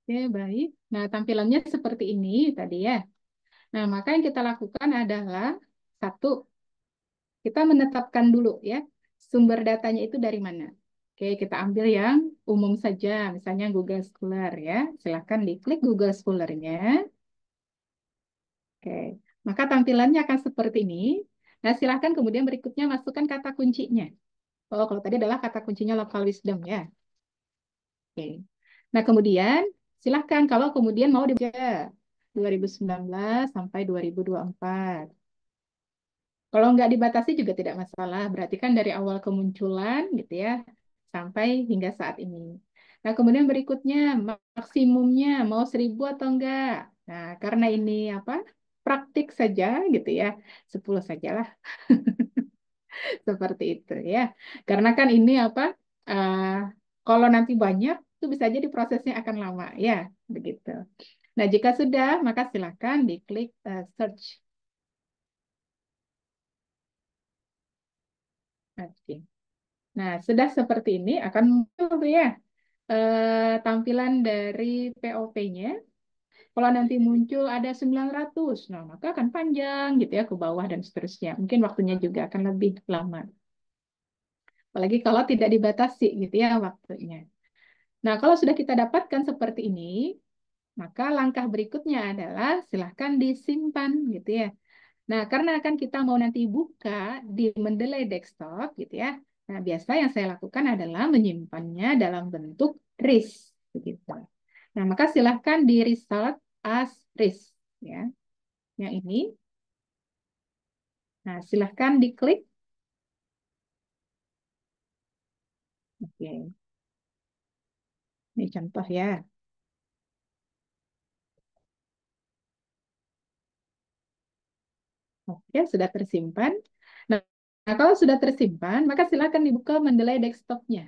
D: Oke, baik. Nah, tampilannya seperti ini tadi ya. Nah, maka yang kita lakukan adalah satu, kita menetapkan dulu ya sumber datanya itu dari mana. Oke, kita ambil yang umum saja, misalnya Google Scholar ya. Silahkan diklik Google Scholar-nya. Oke, maka tampilannya akan seperti ini. Nah, silahkan kemudian berikutnya masukkan kata kuncinya. Oh, kalau tadi adalah kata kuncinya local wisdom ya. Oke. Nah, kemudian Silahkan kalau kemudian mau di 2019 ya, sampai 2024. Kalau nggak dibatasi juga tidak masalah, berarti kan dari awal kemunculan gitu ya sampai hingga saat ini. Nah, kemudian berikutnya maksimumnya mau seribu atau enggak? Nah, karena ini apa? praktik saja gitu ya. sepuluh sajalah. Seperti itu ya. Karena kan ini apa? Uh, kalau nanti banyak itu bisa jadi prosesnya akan lama ya begitu. Nah jika sudah maka silakan diklik uh, search. Oke. Nah sudah seperti ini akan muncul ya uh, tampilan dari POP-nya. Kalau nanti muncul ada 900, nah maka akan panjang gitu ya ke bawah dan seterusnya. Mungkin waktunya juga akan lebih lama apalagi kalau tidak dibatasi gitu ya waktunya. Nah, kalau sudah kita dapatkan seperti ini, maka langkah berikutnya adalah silahkan disimpan gitu ya. Nah, karena akan kita mau nanti buka di Mendeley desktop gitu ya. Nah, biasa yang saya lakukan adalah menyimpannya dalam bentuk RIS gitu. Nah, maka silahkan di restart as RIS ya. Yang ini. Nah, silahkan diklik. Oke. Okay. Ini contoh ya. Oke, sudah tersimpan. Nah, kalau sudah tersimpan, maka silakan dibuka Mendeley desktopnya.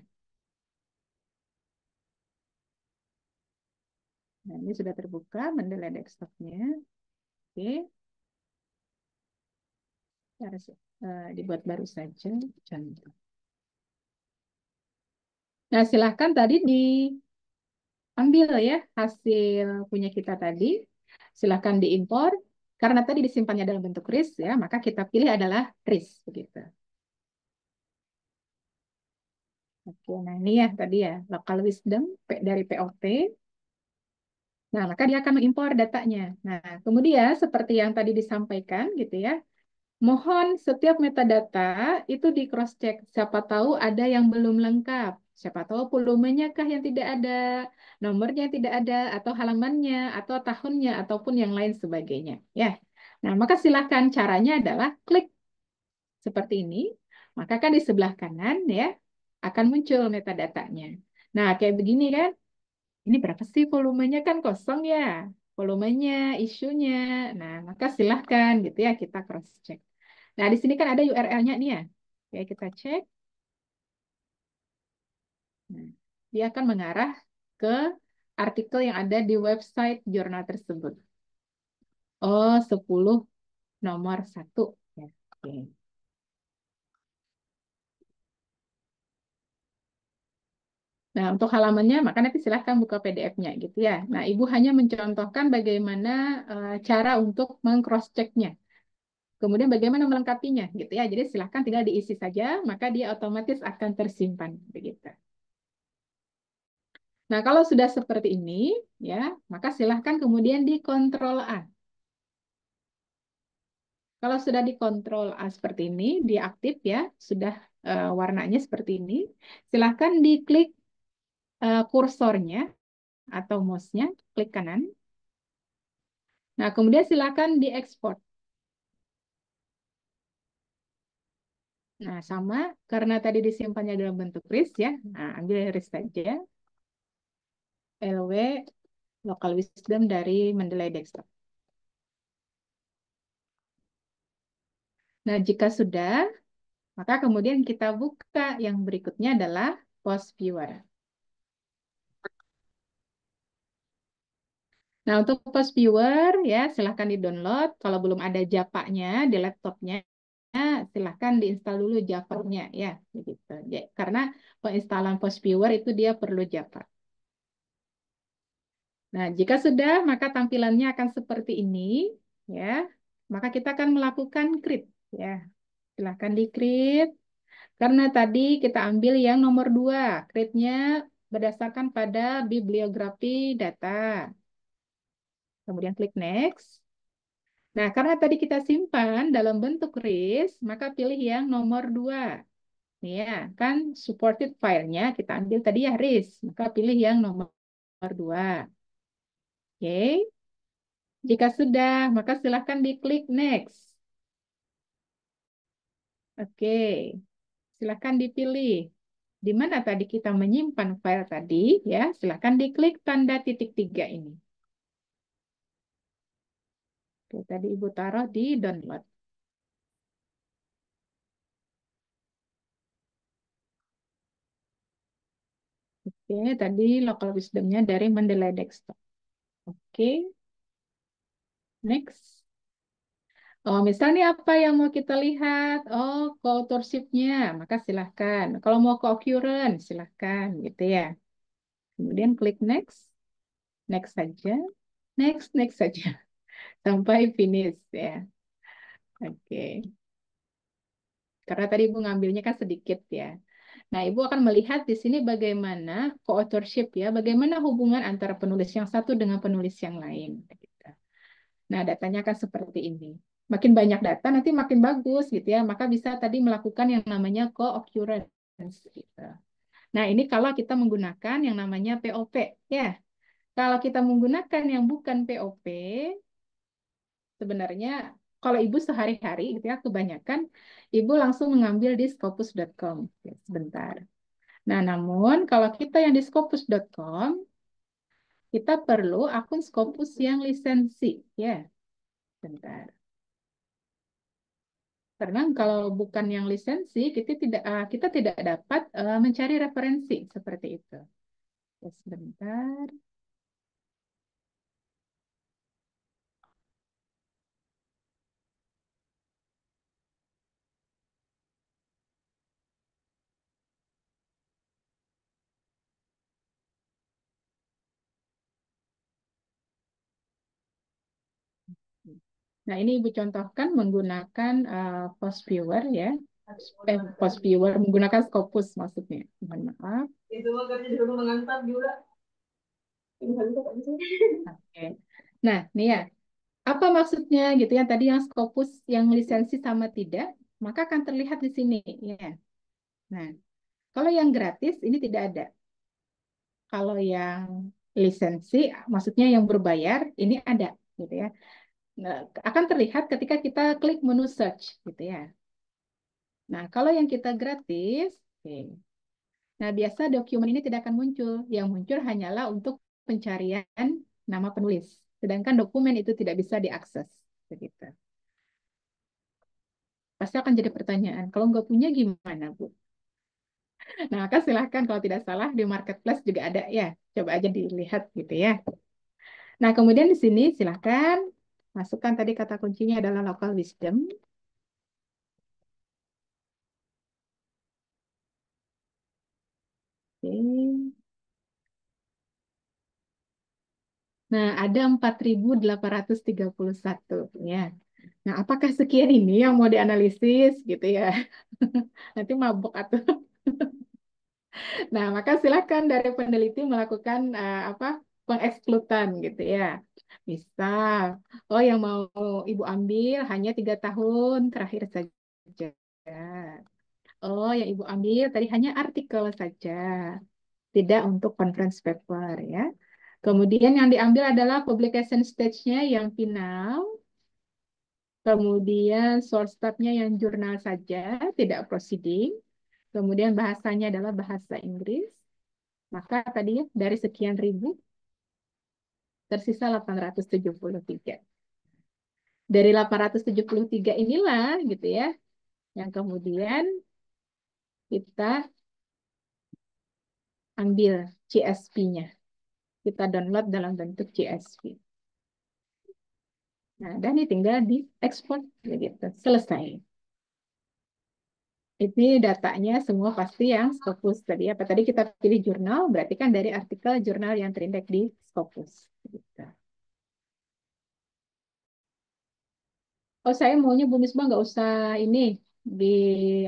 D: Nah, ini sudah terbuka Mendeley desktopnya.
A: Oke. harus uh, dibuat baru saja contoh.
D: Nah, silahkan tadi di ambil ya hasil punya kita tadi, silahkan diimpor. Karena tadi disimpannya dalam bentuk RIS, ya, maka kita pilih adalah RIS. Begitu. Oke, nah ini ya tadi ya, local wisdom dari POT. Nah, maka dia akan mengimpor datanya. Nah, kemudian seperti yang tadi disampaikan gitu ya, mohon setiap metadata itu di cross-check. Siapa tahu ada yang belum lengkap. Siapa tahu volumenya kah yang tidak ada, nomornya yang tidak ada, atau halamannya, atau tahunnya, ataupun yang lain sebagainya. Ya, Nah, maka silahkan caranya adalah klik seperti ini. Maka kan di sebelah kanan ya akan muncul metadatanya. Nah, kayak begini kan. Ini berapa sih volumenya kan kosong ya. Volumenya, isunya. Nah, maka silahkan gitu ya kita cross-check. Nah, di sini kan ada URL-nya nih ya. Oke, kita cek. dia akan mengarah ke artikel yang ada di website jurnal tersebut. Oh, 10 nomor 1. Ya, oke. Nah, untuk halamannya, maka nanti silahkan buka PDF-nya gitu ya. Nah, Ibu hanya mencontohkan bagaimana uh, cara untuk meng-cross-check-nya. Kemudian bagaimana melengkapinya gitu ya. Jadi silahkan tinggal diisi saja, maka dia otomatis akan tersimpan. Begitu. Nah, kalau sudah seperti ini, ya, maka silahkan kemudian dikontrol A. Kalau sudah dikontrol A seperti ini, diaktif ya, sudah uh, warnanya seperti ini, silahkan diklik uh, kursornya atau mouse-nya, klik kanan. Nah, kemudian silahkan diekspor. Nah, sama karena tadi disimpannya dalam bentuk RIS ya. Nah, ambil RIS saja. LW Local Wisdom dari Mendeley Dexter. Nah, jika sudah, maka kemudian kita buka yang berikutnya adalah post viewer. Nah, untuk post viewer ya silahkan di-download. Kalau belum ada Java-nya di laptopnya, silahkan diinstal dulu Java-nya ya, begitu. Karena penginstalan post viewer itu dia perlu Java. Nah, jika sudah, maka tampilannya akan seperti ini. ya. Maka kita akan melakukan create. Ya. Silahkan di create. Karena tadi kita ambil yang nomor dua. Create-nya berdasarkan pada bibliografi data. Kemudian klik next. Nah, karena tadi kita simpan dalam bentuk RIS, maka pilih yang nomor 2. ya, kan supported file-nya kita ambil tadi ya RIS, maka pilih yang nomor 2. Oke. Okay. Jika sudah, maka silahkan diklik next. Oke. Okay. Silahkan dipilih. Di mana tadi kita menyimpan file tadi, ya. Silahkan diklik tanda titik tiga ini. Oke, tadi Ibu taruh di download. Oke, tadi local wisdomnya dari Mendeley Desktop. Oke, next. Oh, misalnya apa yang mau kita lihat? Oh, co-authorship-nya, maka silahkan. Kalau mau co-occurrence, silahkan gitu ya. Kemudian klik next. Next saja. Next, next saja. Sampai finish ya. Oke. Okay. Karena tadi Ibu ngambilnya kan sedikit ya. Nah, Ibu akan melihat di sini bagaimana co-authorship ya, bagaimana hubungan antara penulis yang satu dengan penulis yang lain. Gitu. Nah, datanya akan seperti ini. Makin banyak data nanti makin bagus gitu ya, maka bisa tadi melakukan yang namanya co-occurrence gitu. Nah, ini kalau kita menggunakan yang namanya POP ya. Kalau kita menggunakan yang bukan POP, sebenarnya kalau ibu sehari-hari gitu ya kebanyakan ibu langsung mengambil di scopus.com sebentar. Nah, namun kalau kita yang di scopus.com kita perlu akun Scopus yang lisensi ya. sebentar. Karena kalau bukan yang lisensi kita tidak eh, kita tidak dapat eh, mencari referensi seperti itu. Sebentar. Nah, ini Ibu contohkan menggunakan uh, eh, post viewer ya. Eh, post viewer menggunakan Scopus maksudnya. Mohon maaf. Itu Oke. Nah, nih ya. Apa maksudnya gitu ya tadi yang Scopus yang lisensi sama tidak, maka akan terlihat di sini ya. Nah, kalau yang gratis ini tidak ada. Kalau yang lisensi maksudnya yang berbayar ini ada gitu ya. Nah, akan terlihat ketika kita klik menu search gitu ya. Nah, kalau yang kita gratis, okay. nah biasa dokumen ini tidak akan muncul. Yang muncul hanyalah untuk pencarian nama penulis. Sedangkan dokumen itu tidak bisa diakses. Begitu. Pasti akan jadi pertanyaan, kalau nggak punya gimana, Bu? Nah, maka silahkan kalau tidak salah di marketplace juga ada ya. Coba aja dilihat gitu ya. Nah, kemudian di sini silahkan Masukkan tadi kata kuncinya adalah local wisdom. Oke. Nah, ada 4.831 ya. Nah, apakah sekian ini yang mau dianalisis gitu ya? Nanti mabuk atau Nah, maka silakan dari peneliti melakukan uh, apa pengeksplutan gitu ya bisa oh yang mau Ibu ambil hanya tiga tahun terakhir saja. Oh, yang Ibu ambil tadi hanya artikel saja, tidak untuk conference paper ya. Kemudian yang diambil adalah publication stage-nya yang final, kemudian source tab-nya yang jurnal saja, tidak proceeding, kemudian bahasanya adalah bahasa Inggris, maka tadi dari sekian ribu tersisa 873. Dari 873 inilah gitu ya, yang kemudian kita ambil CSV-nya. Kita download dalam bentuk CSV. Nah, dan ini tinggal di export begitu. Selesai ini datanya semua pasti yang Scopus tadi apa tadi kita pilih jurnal berarti kan dari artikel jurnal yang terindeks di Scopus. Gitu. Oh saya maunya Bu Misbah nggak usah ini di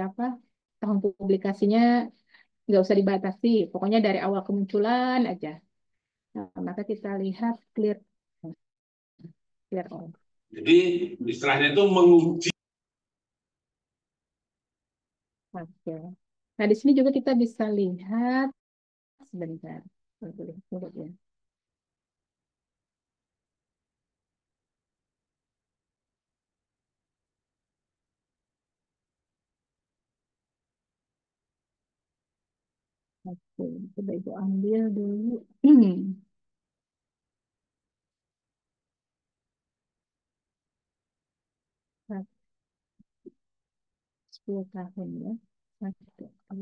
D: apa tahun publikasinya nggak usah dibatasi pokoknya dari awal kemunculan aja. Nah, maka kita lihat clear clear all. Oh.
B: Jadi istilahnya itu menguji
D: Oke. Nah, di sini juga kita bisa lihat sebentar. Aku lihat
A: ya. Oke, coba Ibu ambil dulu. 上から辺ね、さっと、あ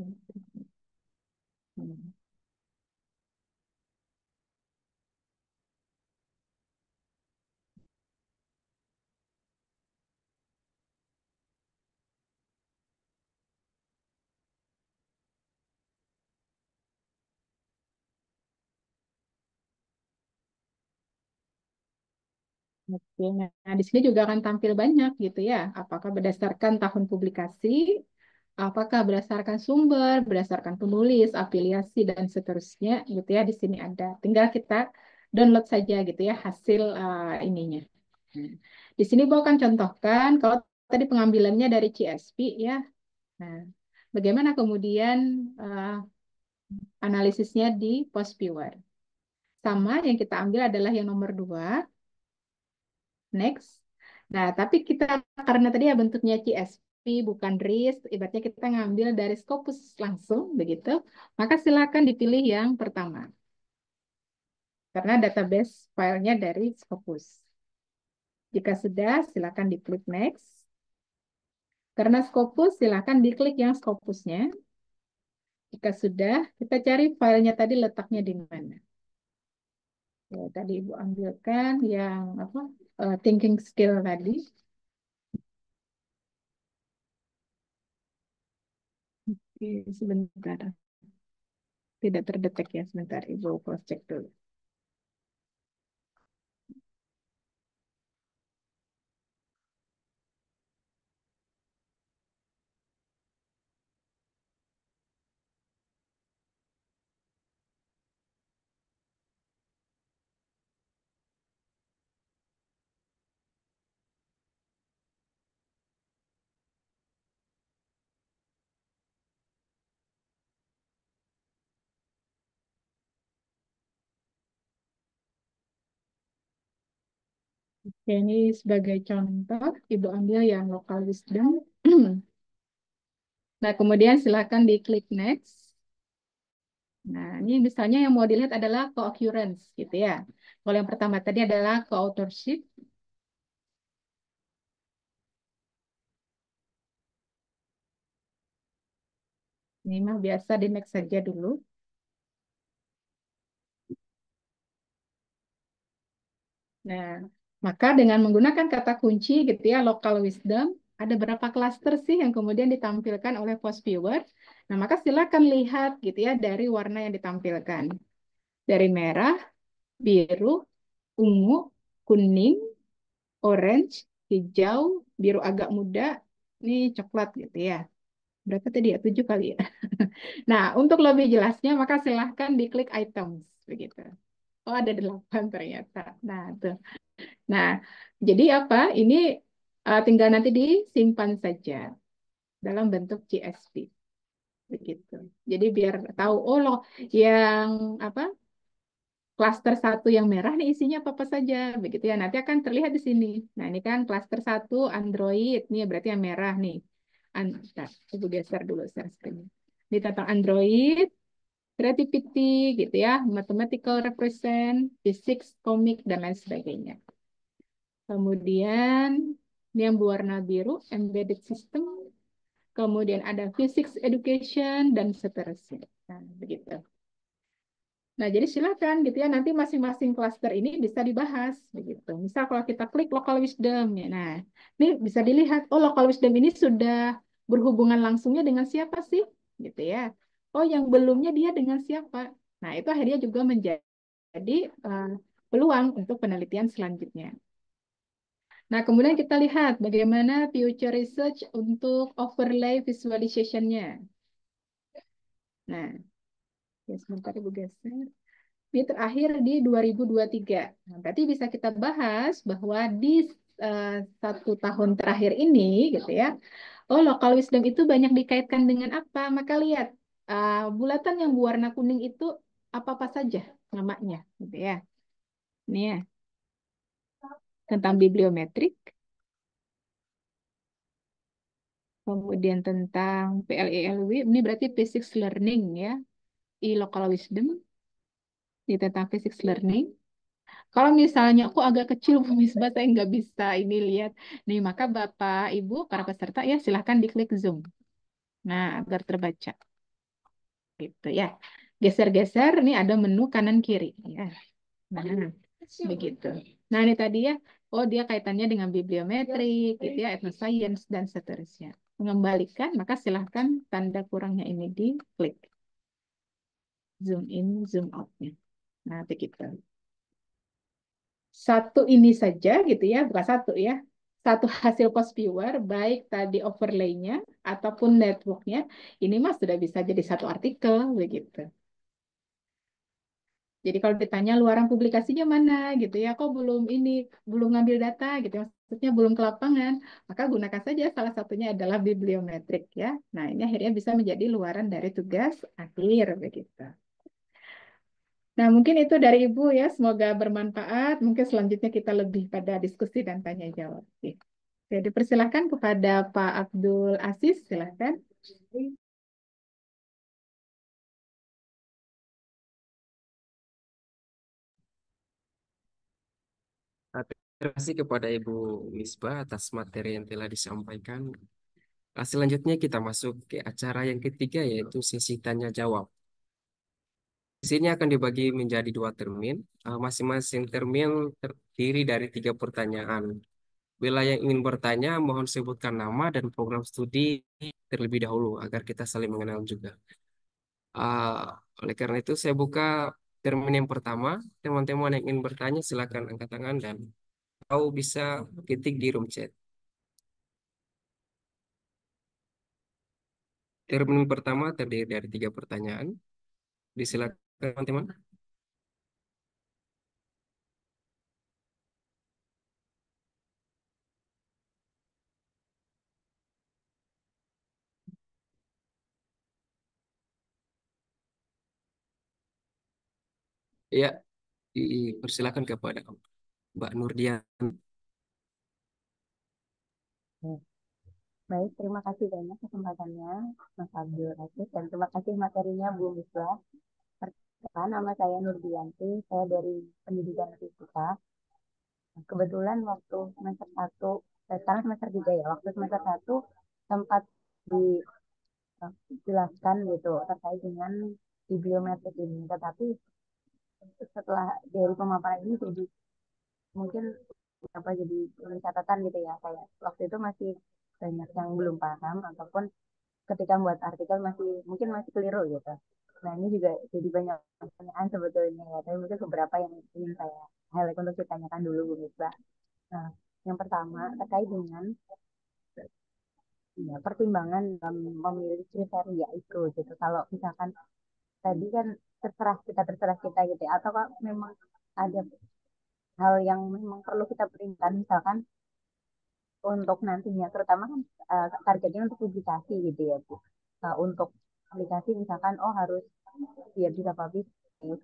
D: Oke, nah di sini juga akan tampil banyak gitu ya. Apakah berdasarkan tahun publikasi, apakah berdasarkan sumber, berdasarkan penulis, afiliasi dan seterusnya gitu ya. Di sini ada. Tinggal kita download saja gitu ya hasil uh, ininya. Di sini Bu akan contohkan kalau tadi pengambilannya dari CSP ya. Nah, bagaimana kemudian uh, analisisnya di post viewer? Sama yang kita ambil adalah yang nomor dua Next. Nah, tapi kita karena tadi ya bentuknya CSP bukan RIS, ibaratnya kita ngambil dari Scopus langsung begitu, maka silakan dipilih yang pertama. Karena database filenya dari Scopus. Jika sudah, silakan diklik next. Karena Scopus, silakan diklik yang Scopusnya. Jika sudah, kita cari filenya tadi letaknya di mana. Ya, tadi Ibu ambilkan yang apa uh, thinking skill value.
A: Oke, okay, sebentar. Tidak terdetek ya, sebentar. Ibu cross check dulu.
D: Ya, ini sebagai contoh, Ibu ambil yang lokal wisdom. nah, kemudian silakan diklik next. Nah, ini misalnya yang mau dilihat adalah co-occurrence, gitu ya. Kalau yang pertama tadi adalah co-authorship, Ini mah biasa di next saja dulu. Nah, maka dengan menggunakan kata kunci gitu ya, local wisdom, ada berapa klaster sih yang kemudian ditampilkan oleh post viewer? Nah, maka silakan lihat gitu ya dari warna yang ditampilkan. Dari merah, biru, ungu, kuning, orange, hijau, biru agak muda, nih coklat gitu ya berapa tadi ya tujuh kali ya. nah untuk lebih jelasnya maka silahkan diklik items begitu. Oh ada delapan ternyata. Nah tuh. Nah, jadi apa? Ini uh, tinggal nanti disimpan saja dalam bentuk CSV. Begitu. Jadi biar tahu oh loh yang apa? Klaster satu yang merah nih isinya apa-apa saja, begitu ya. Nanti akan terlihat di sini. Nah, ini kan klaster satu Android nih berarti yang merah nih. An aku geser dulu share screen. Ini tentang Android, creativity gitu ya, mathematical represent, physics, Comic, dan lain sebagainya. Kemudian yang berwarna biru embedded system, kemudian ada physics education dan seterusnya. Nah, begitu. Nah, jadi silakan gitu ya nanti masing-masing klaster ini bisa dibahas begitu. Misal kalau kita klik local wisdom ya. Nah, ini bisa dilihat oh local wisdom ini sudah berhubungan langsungnya dengan siapa sih gitu ya oh yang belumnya dia dengan siapa. Nah, itu akhirnya juga menjadi eh, peluang untuk penelitian selanjutnya. Nah, kemudian kita lihat bagaimana future research untuk overlay visualization-nya. Nah, ya sebentar Ibu geser. Ini terakhir di 2023. Nah, berarti bisa kita bahas bahwa di uh, satu tahun terakhir ini, gitu ya, oh local wisdom itu banyak dikaitkan dengan apa? Maka lihat uh, bulatan yang berwarna kuning itu apa-apa saja namanya, gitu ya. Ini ya. Tentang bibliometrik. Kemudian tentang PLELW, ini berarti physics learning ya. E-local wisdom, ini tentang physics learning. Kalau misalnya aku agak kecil Bu Misbah, saya nggak bisa ini lihat. Nih, maka Bapak, Ibu, para peserta ya silahkan diklik Zoom. Nah, agar terbaca gitu ya. Geser-geser, nih ada menu kanan kiri ya. Nah, begitu. Nah, ini tadi ya, oh dia kaitannya dengan bibliometrik iya, gitu ya, iya. science dan seterusnya. Mengembalikan, maka silahkan tanda kurangnya ini di klik Zoom in, zoom outnya Nah, begitu. Satu ini saja gitu ya, bukan satu ya satu hasil post viewer, baik tadi overlaynya ataupun networknya, ini mas sudah bisa jadi satu artikel begitu. Jadi kalau ditanya luaran publikasinya mana gitu ya, kok belum ini, belum ngambil data gitu, ya, maksudnya belum ke lapangan, maka gunakan saja salah satunya adalah bibliometrik ya. Nah ini akhirnya bisa menjadi luaran dari tugas akhir begitu. Nah, mungkin itu dari Ibu ya. Semoga bermanfaat. Mungkin selanjutnya kita lebih pada diskusi dan tanya jawab. Oke. Jadi dipersilahkan kepada Pak Abdul Aziz. Silahkan.
C: Terima kasih kepada Ibu Misbah atas materi yang telah disampaikan. Nah, selanjutnya kita masuk ke acara yang ketiga yaitu sesi tanya jawab. Di sini akan dibagi menjadi dua termin. Eh, masing-masing termin terdiri dari tiga pertanyaan. Bila yang ingin bertanya, mohon sebutkan nama dan program studi terlebih dahulu agar kita saling mengenal juga. Uh, oleh karena itu, saya buka termin yang pertama. Teman-teman yang ingin bertanya, silakan angkat tangan dan atau bisa ketik di room chat. Termin pertama terdiri dari tiga pertanyaan. Disilakan teman-teman? Ya, dipersilakan kepada Mbak Nurdian.
A: Ya. Baik, terima kasih banyak kesempatannya Mas Abdul Aziz dan terima kasih materinya Bu Miswa perkenalkan, nama saya Nurdianti, saya dari pendidikan fisika. Kebetulan waktu semester 1, eh, sekarang semester 3 ya, waktu semester 1 sempat dijelaskan gitu terkait dengan bibliometrik ini. Tetapi setelah dari pemaparan ini jadi mungkin apa jadi catatan gitu ya saya waktu itu masih banyak yang belum paham ataupun ketika buat artikel masih mungkin masih keliru gitu. Nah ini juga jadi banyak pertanyaan sebetulnya ya, tapi mungkin beberapa yang ingin saya highlight untuk ditanyakan dulu Bu Misbah. Nah, yang pertama terkait dengan ya, pertimbangan dalam memilih kriteria itu gitu. Kalau misalkan tadi kan terserah kita terserah kita gitu, ya. atau kalau memang ada hal yang memang perlu kita perintahkan misalkan untuk nantinya terutama kan uh, targetnya untuk publikasi gitu ya Bu. Uh, untuk aplikasi misalkan oh harus biar bisa publish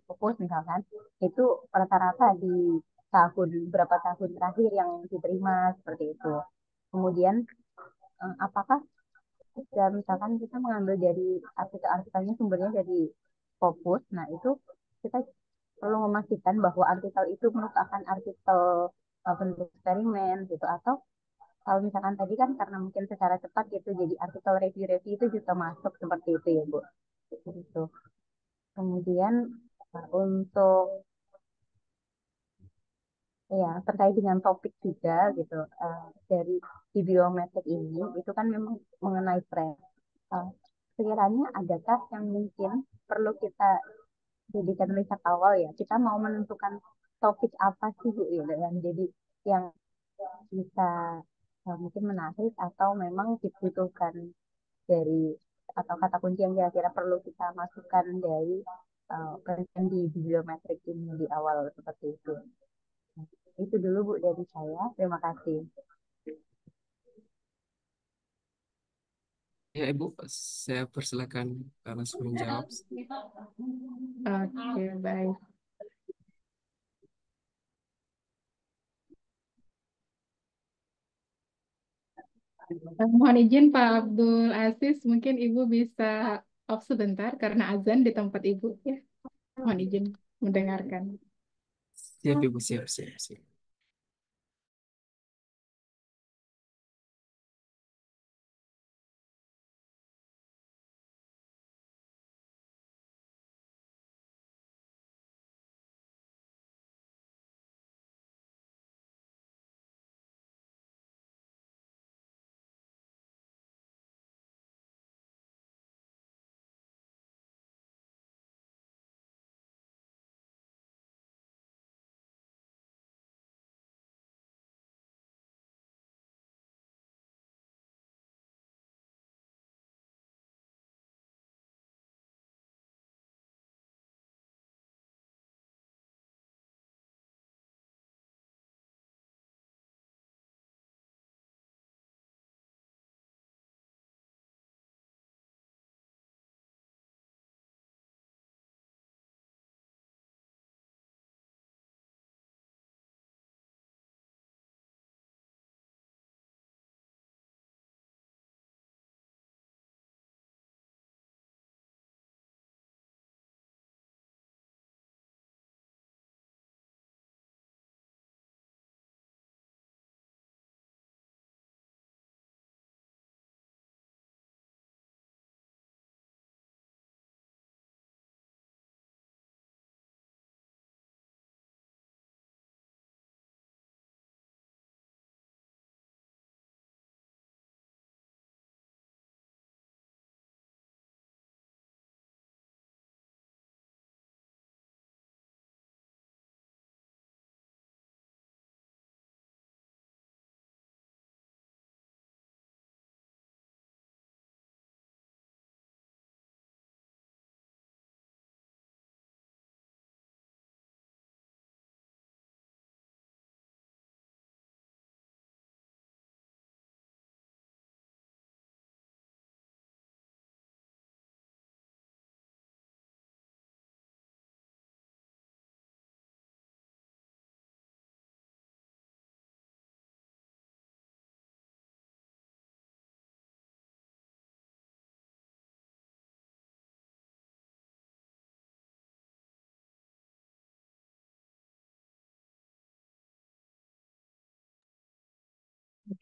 A: fokus misalkan itu rata-rata di tahun berapa tahun terakhir yang diterima seperti itu kemudian eh, apakah dan misalkan kita mengambil dari artikel-artikelnya sumbernya dari fokus, nah itu kita perlu memastikan bahwa artikel itu merupakan artikel bentuk eh, eksperimen gitu atau kalau misalkan tadi kan karena mungkin secara cepat gitu jadi artikel review-review itu juga masuk seperti itu ya Bu. Gitu. Kemudian eh, untuk ya terkait dengan topik juga gitu uh, dari di biometrik ini itu kan memang mengenai tren. Uh, eh, sekiranya adakah yang mungkin perlu kita jadikan riset awal ya kita mau menentukan topik apa sih Bu ya dan jadi yang bisa uh, mungkin menarik atau memang dibutuhkan dari atau kata kunci yang kira-kira perlu kita masukkan dari uh, di bibliometrik ini di awal seperti itu. itu dulu Bu dari saya. Terima kasih.
C: Ya Ibu, saya persilakan
D: karena sebelum jawab.
B: Oke,
A: okay,
D: baik. Eh, mohon izin Pak Abdul Aziz, mungkin Ibu bisa off sebentar karena azan di tempat Ibu ya. Mohon izin mendengarkan.
B: Siap Ibu, siap, siap, siap.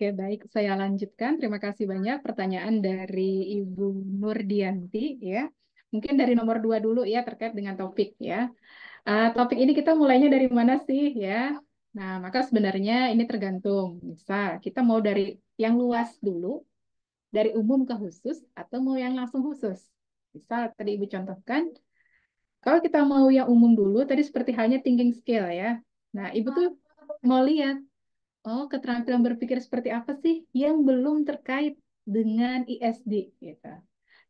B: Oke,
D: baik. Saya lanjutkan. Terima kasih banyak pertanyaan dari Ibu Nurdianti ya. Mungkin dari nomor dua dulu ya terkait dengan topik ya. Uh, topik ini kita mulainya dari mana sih ya? Nah, maka sebenarnya ini tergantung. Misal kita mau dari yang luas dulu, dari umum ke khusus, atau mau yang langsung khusus. Misal tadi Ibu contohkan, kalau kita mau yang umum dulu, tadi seperti halnya thinking skill ya. Nah, Ibu tuh mau lihat Oh, keterampilan berpikir seperti apa sih yang belum terkait dengan ISD gitu.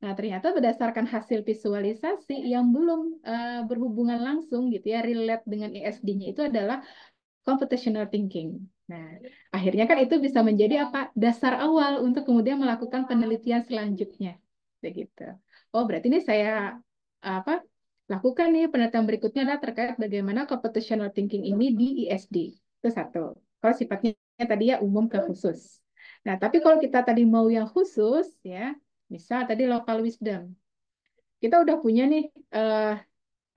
D: Nah, ternyata berdasarkan hasil visualisasi yang belum uh, berhubungan langsung gitu ya relate dengan ISD-nya itu adalah computational thinking. Nah, akhirnya kan itu bisa menjadi apa? dasar awal untuk kemudian melakukan penelitian selanjutnya. Begitu. Oh, berarti ini saya apa? lakukan nih penelitian berikutnya adalah terkait bagaimana computational thinking ini di ISD. Itu satu. Kalau sifatnya tadi ya umum ke khusus. Nah, tapi kalau kita tadi mau yang khusus ya, misal tadi local wisdom. Kita udah punya nih uh,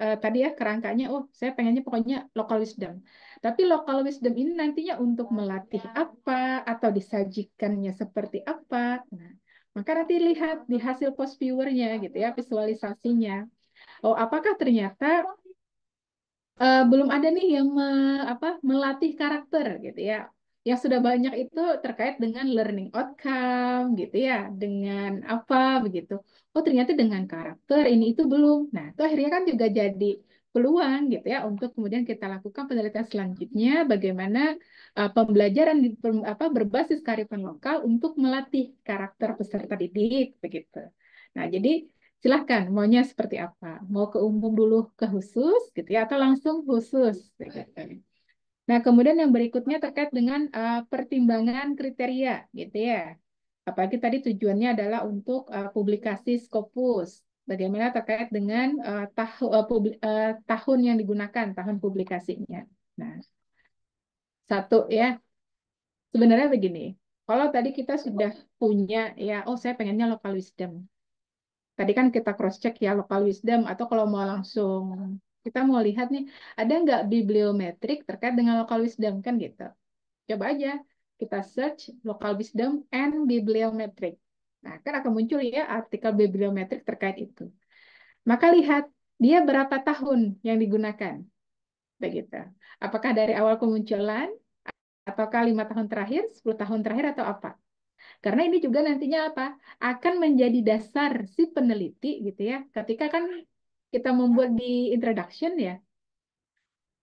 D: uh, tadi ya kerangkanya, oh saya pengennya pokoknya local wisdom. Tapi local wisdom ini nantinya untuk melatih apa atau disajikannya seperti apa. Nah, maka nanti lihat di hasil post viewernya gitu ya, visualisasinya. Oh, apakah ternyata uh, belum ada nih yang me, apa melatih karakter gitu ya. Yang sudah banyak itu terkait dengan learning outcome gitu ya, dengan apa begitu. Oh, ternyata dengan karakter ini itu belum. Nah, itu akhirnya kan juga jadi peluang gitu ya untuk kemudian kita lakukan penelitian selanjutnya bagaimana uh, pembelajaran di, apa berbasis kearifan lokal untuk melatih karakter peserta didik begitu. Nah, jadi silahkan maunya seperti apa mau ke umum dulu ke khusus gitu ya atau langsung khusus gitu. nah kemudian yang berikutnya terkait dengan uh, pertimbangan kriteria gitu ya apalagi tadi tujuannya adalah untuk uh, publikasi skopus bagaimana terkait dengan uh, tahu, uh, publik, uh, tahun yang digunakan tahun publikasinya nah satu ya sebenarnya begini kalau tadi kita sudah punya ya oh saya pengennya lokal wisdom tadi kan kita cross check ya local wisdom atau kalau mau langsung kita mau lihat nih ada nggak bibliometrik terkait dengan local wisdom kan gitu coba aja kita search local wisdom and bibliometrik. nah kan akan muncul ya artikel bibliometrik terkait itu maka lihat dia berapa tahun yang digunakan begitu apakah dari awal kemunculan ataukah lima tahun terakhir 10 tahun terakhir atau apa karena ini juga nantinya apa? Akan menjadi dasar si peneliti gitu ya. Ketika kan kita membuat di introduction ya,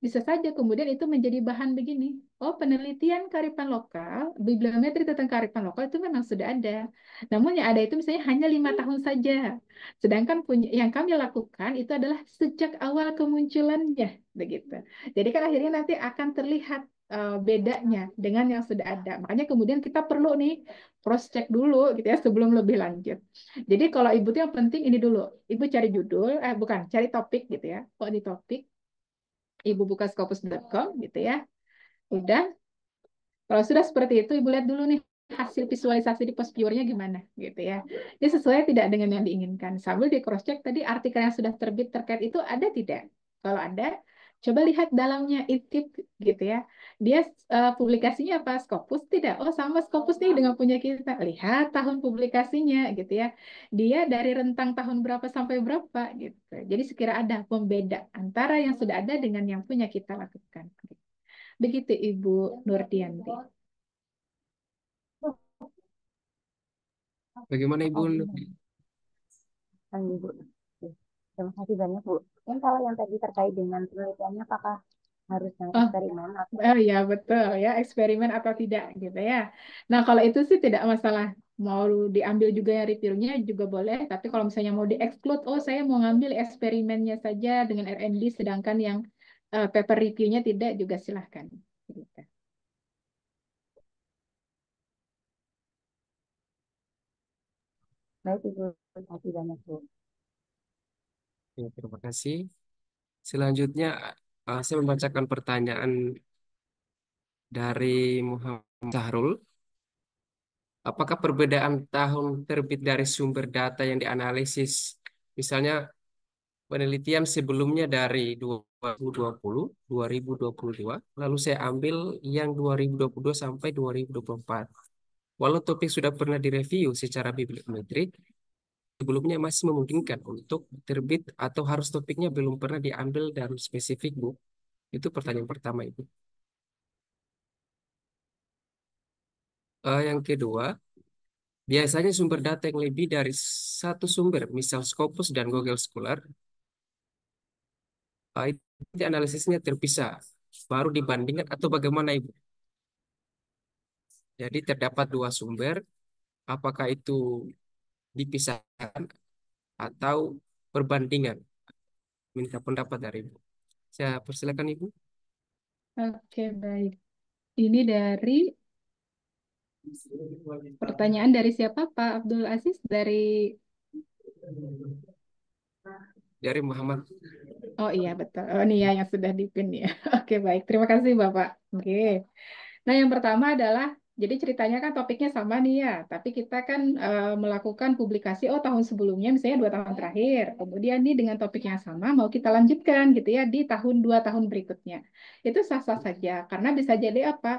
D: bisa saja kemudian itu menjadi bahan begini. Oh, penelitian karipan lokal, bibliometri tentang karipan lokal itu memang sudah ada. Namun yang ada itu misalnya hanya lima tahun saja. Sedangkan punya, yang kami lakukan itu adalah sejak awal kemunculannya, begitu. Jadi kan akhirnya nanti akan terlihat uh, bedanya dengan yang sudah ada. Makanya kemudian kita perlu nih cross check dulu gitu ya sebelum lebih lanjut. Jadi kalau ibu tuh yang penting ini dulu. Ibu cari judul, eh bukan, cari topik gitu ya. Kok di topik ibu buka scopus.com gitu ya. Udah. Kalau sudah seperti itu ibu lihat dulu nih hasil visualisasi di post viewernya gimana gitu ya. Ini sesuai tidak dengan yang diinginkan. Sambil di cross check tadi artikel yang sudah terbit terkait itu ada tidak? Kalau ada, coba lihat dalamnya ITIP gitu ya. Dia uh, publikasinya apa Scopus tidak? Oh sama Scopus nih dengan punya kita. Lihat tahun publikasinya gitu ya. Dia dari rentang tahun berapa sampai berapa gitu. Jadi sekira ada pembeda antara yang sudah ada dengan yang punya kita lakukan. Begitu Ibu Nurdianti. Bagaimana Ibu? Ibu.
A: Terima kasih banyak Bu. Yang kalau yang tadi terkait dengan penelitiannya apakah harus yang ah.
D: eksperimen atau oh, ya betul ya eksperimen atau tidak gitu ya. Nah kalau itu sih tidak masalah mau diambil juga yang reviewnya juga boleh. Tapi kalau misalnya mau dieksklud, oh saya mau ngambil eksperimennya saja dengan R&D, sedangkan yang uh, paper reviewnya tidak juga silahkan.
B: Gitu.
A: Baik Ibu, terima kasih banyak Bu.
C: Oke, terima kasih. Selanjutnya, eh, saya membacakan pertanyaan dari Muhammad Zahrul. Apakah perbedaan tahun terbit dari sumber data yang dianalisis, misalnya penelitian sebelumnya dari 2020, 2022, lalu saya ambil yang 2022 sampai 2024. Walau topik sudah pernah direview secara bibliometrik, sebelumnya masih memungkinkan untuk terbit atau harus topiknya belum pernah diambil dalam spesifik, Bu? Itu pertanyaan pertama, itu. Uh, eh, yang kedua, biasanya sumber data yang lebih dari satu sumber, misal Scopus dan Google Scholar, uh, itu analisisnya terpisah, baru dibandingkan atau bagaimana, Ibu? Jadi terdapat dua sumber, apakah itu dipisahkan atau perbandingan. Minta pendapat dari Ibu. Saya persilakan Ibu.
D: Oke, baik. Ini dari pertanyaan dari siapa, Pak Abdul Aziz? Dari dari Muhammad. Oh iya betul. Oh ini ya yang sudah dipin ya. Oke baik. Terima kasih Bapak. Oke. Nah yang pertama adalah jadi ceritanya kan topiknya sama nih ya, tapi kita kan eh, melakukan publikasi oh tahun sebelumnya misalnya dua tahun iya. terakhir, kemudian nih dengan topik yang sama mau kita lanjutkan gitu ya di tahun dua tahun berikutnya, itu sah-sah iya. saja karena bisa jadi apa?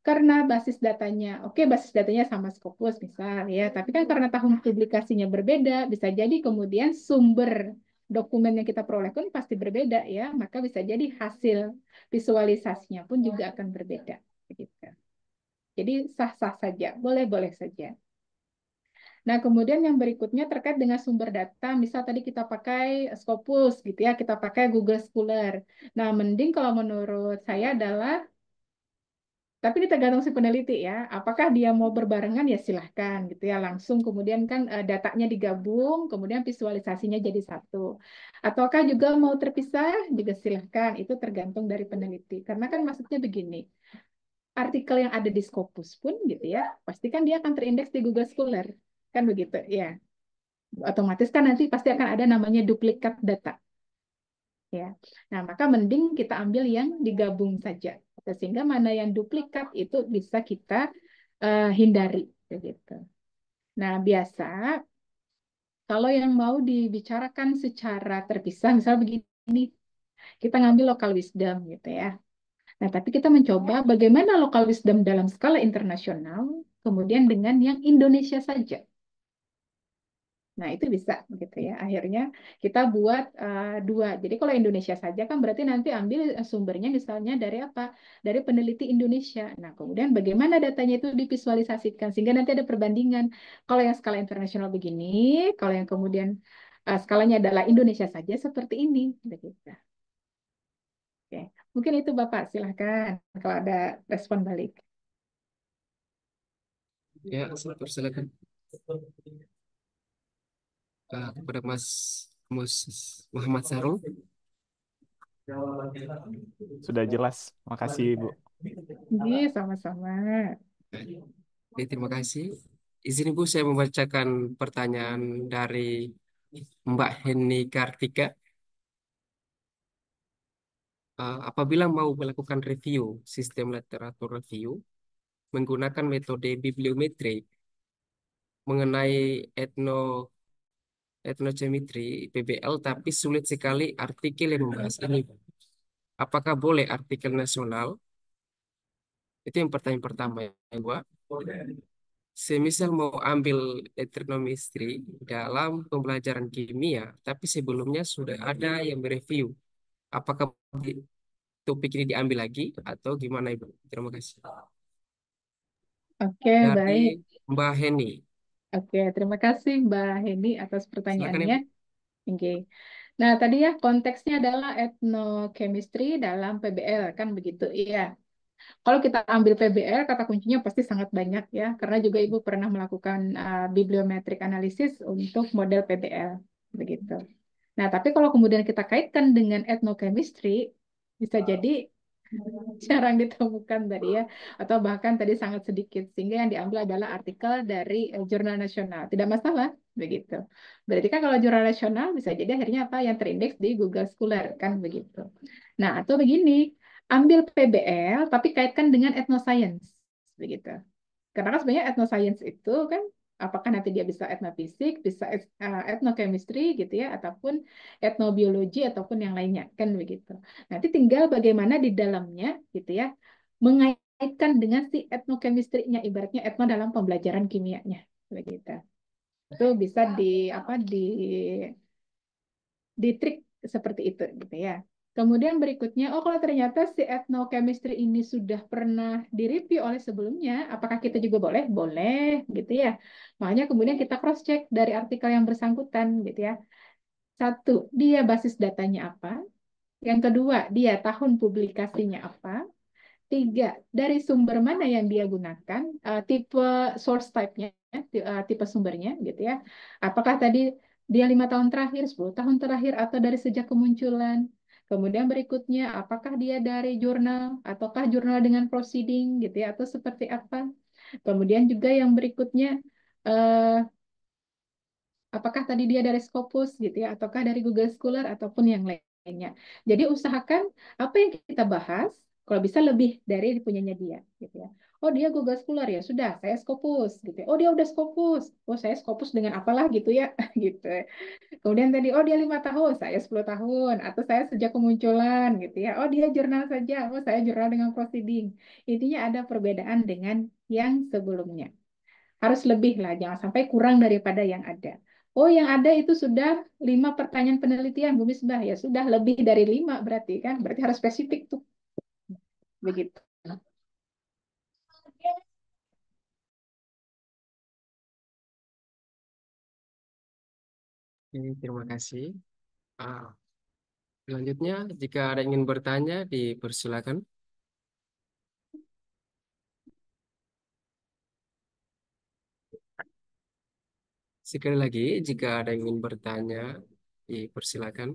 D: Karena basis datanya, oke basis datanya sama Scopus misal ya, tapi kan karena tahun iya. publikasinya berbeda, bisa jadi kemudian sumber dokumen yang kita peroleh pun pasti berbeda ya, maka bisa jadi hasil visualisasinya pun juga akan berbeda. Gitu. Jadi sah-sah saja, boleh-boleh saja. Nah, kemudian yang berikutnya terkait dengan sumber data, misal tadi kita pakai Scopus gitu ya, kita pakai Google Scholar. Nah, mending kalau menurut saya adalah tapi ini tergantung si peneliti ya, apakah dia mau berbarengan ya silahkan gitu ya, langsung kemudian kan eh, datanya digabung, kemudian visualisasinya jadi satu. Ataukah juga mau terpisah, juga silahkan, itu tergantung dari peneliti. Karena kan maksudnya begini, artikel yang ada di Scopus pun gitu ya, pasti kan dia akan terindeks di Google Scholar. Kan begitu, ya. Otomatis kan nanti pasti akan ada namanya duplikat data. Ya. Nah, maka mending kita ambil yang digabung saja. Sehingga mana yang duplikat itu bisa kita uh, hindari begitu. Nah, biasa kalau yang mau dibicarakan secara terpisah misalnya begini, kita ngambil local wisdom gitu ya. Nah, tapi kita mencoba bagaimana local wisdom dalam skala internasional, kemudian dengan yang Indonesia saja. Nah, itu bisa gitu ya. Akhirnya kita buat uh, dua. Jadi kalau Indonesia saja kan berarti nanti ambil eh, sumbernya misalnya dari apa? Dari peneliti Indonesia. Nah, kemudian bagaimana datanya itu divisualisasikan sehingga nanti ada perbandingan. Kalau yang skala internasional begini, kalau yang kemudian uh, skalanya adalah Indonesia saja seperti ini begitu. Oke, mungkin itu Bapak silahkan kalau ada respon balik.
C: Ya, silakan. Uh, kepada Mas Muhammad Sarul. Sudah jelas. Makasih, Bu.
D: Iya, sama-sama.
C: Ya, terima kasih. Izin Ibu saya membacakan pertanyaan dari Mbak Heni Kartika. Eh, apabila mau melakukan review, sistem literatur review, menggunakan metode bibliometri mengenai etno etnogeometri PBL tapi sulit sekali artikel yang membahas ini. Apakah boleh artikel nasional? Itu yang pertanyaan pertama yang gua. Semisal mau ambil etnometri dalam pembelajaran kimia, tapi sebelumnya sudah ada yang mereview apakah topik ini diambil lagi atau gimana Ibu? Terima kasih.
D: Oke, okay, baik.
C: Mbak Heni.
D: Oke, terima kasih Mbak Heni atas pertanyaannya. Oke. Okay. Nah, tadi ya konteksnya adalah etnochemistry dalam PBL kan begitu. Iya. Kalau kita ambil PBL, kata kuncinya pasti sangat banyak ya, karena juga Ibu pernah melakukan uh, bibliometric analisis untuk model PBL begitu. Nah, tapi kalau kemudian kita kaitkan dengan etnochemistry, bisa jadi jarang ditemukan tadi ya atau bahkan tadi sangat sedikit sehingga yang diambil adalah artikel dari eh, jurnal nasional tidak masalah begitu berarti kan kalau jurnal nasional bisa jadi akhirnya apa yang terindeks di Google Scholar kan begitu nah atau begini ambil PBL tapi kaitkan dengan etnoscience begitu karena kan sebenarnya etnoscience itu kan apakah nanti dia bisa etnofisik, bisa et, uh, etnochemistry gitu ya, ataupun etnobiologi ataupun yang lainnya kan begitu. Nanti tinggal bagaimana di dalamnya gitu ya mengaitkan dengan si etnochemistry-nya ibaratnya etno dalam pembelajaran kimianya begitu. Itu bisa di apa di di trik seperti itu gitu ya. Kemudian berikutnya, oh kalau ternyata si ethnochemistry ini sudah pernah direview oleh sebelumnya, apakah kita juga boleh? Boleh, gitu ya. Makanya kemudian kita cross-check dari artikel yang bersangkutan, gitu ya. Satu, dia basis datanya apa? Yang kedua, dia tahun publikasinya apa? Tiga, dari sumber mana yang dia gunakan? Uh, tipe source type-nya, uh, tipe sumbernya, gitu ya. Apakah tadi dia lima tahun terakhir, sepuluh tahun terakhir, atau dari sejak kemunculan? Kemudian berikutnya, apakah dia dari jurnal ataukah jurnal dengan proceeding gitu ya atau seperti apa? Kemudian juga yang berikutnya eh, apakah tadi dia dari Scopus gitu ya ataukah dari Google Scholar ataupun yang lainnya. Jadi usahakan apa yang kita bahas kalau bisa lebih dari punyanya dia gitu ya oh dia Google Scholar ya sudah saya skopus gitu ya. oh dia udah skopus oh saya skopus dengan apalah gitu ya gitu kemudian tadi oh dia lima tahun saya 10 tahun atau saya sejak kemunculan gitu ya oh dia jurnal saja oh saya jurnal dengan proceeding intinya ada perbedaan dengan yang sebelumnya harus lebih lah jangan sampai kurang daripada yang ada Oh, yang ada itu sudah lima pertanyaan penelitian, Bu Misbah. Ya, sudah lebih dari lima berarti kan. Berarti harus spesifik tuh.
B: Begitu. terima kasih.
C: Ah, selanjutnya, jika ada ingin bertanya, dipersilakan. Sekali lagi, jika ada ingin bertanya, dipersilakan.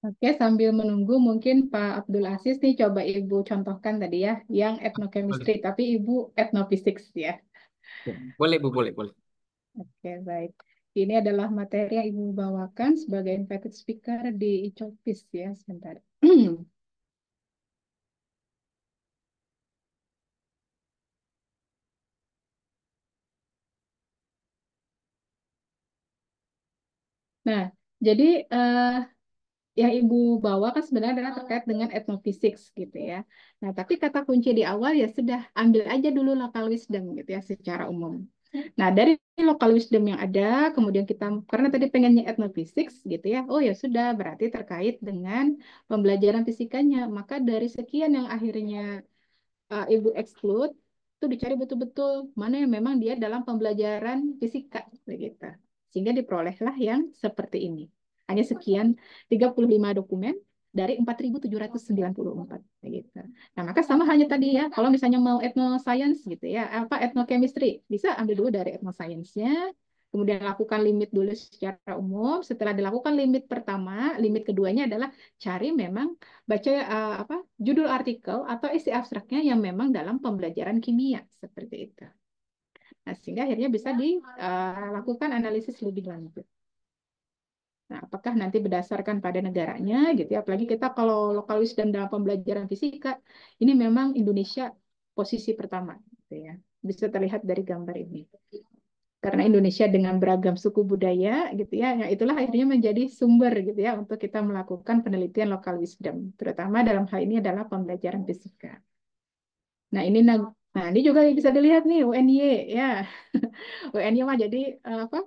D: Oke, sambil menunggu mungkin Pak Abdul Aziz nih coba Ibu contohkan tadi ya, yang etnochemistry, tapi Ibu ethnophysics ya.
C: ya. Boleh Bu, boleh, boleh.
D: Oke, baik. Ini adalah materi yang Ibu bawakan sebagai invited speaker di ICOPIS ya, sebentar. nah, jadi... Uh, yang ibu bawa kan sebenarnya adalah ah. terkait dengan etnofisik gitu ya. Nah, tapi kata kunci di awal ya sudah ambil aja dulu lokal wisdom gitu ya secara umum. Hmm. Nah, dari lokal wisdom yang ada, kemudian kita karena tadi pengennya etnofisik gitu ya. Oh ya sudah, berarti terkait dengan pembelajaran fisikanya. Maka dari sekian yang akhirnya uh, ibu exclude itu dicari betul-betul mana yang memang dia dalam pembelajaran fisika gitu. Sehingga diperolehlah yang seperti ini hanya sekian 35 dokumen dari 4.794 gitu. Nah, maka sama hanya tadi ya, kalau misalnya mau etno science gitu ya, apa etnochemistry, bisa ambil dulu dari science nya kemudian lakukan limit dulu secara umum. Setelah dilakukan limit pertama, limit keduanya adalah cari memang baca uh, apa judul artikel atau isi abstraknya yang memang dalam pembelajaran kimia seperti itu. Nah, sehingga akhirnya bisa dilakukan eh, analisis lebih lanjut. Nah, apakah nanti berdasarkan pada negaranya gitu ya. Apalagi kita kalau lokal wisdom dalam pembelajaran fisika, ini memang Indonesia posisi pertama gitu ya. Bisa terlihat dari gambar ini. Karena Indonesia dengan beragam suku budaya gitu ya, ya itulah akhirnya menjadi sumber gitu ya untuk kita melakukan penelitian lokal wisdom, terutama dalam hal ini adalah pembelajaran fisika. Nah, ini nah ini juga bisa dilihat nih UNY ya. UNY mah jadi eh, apa?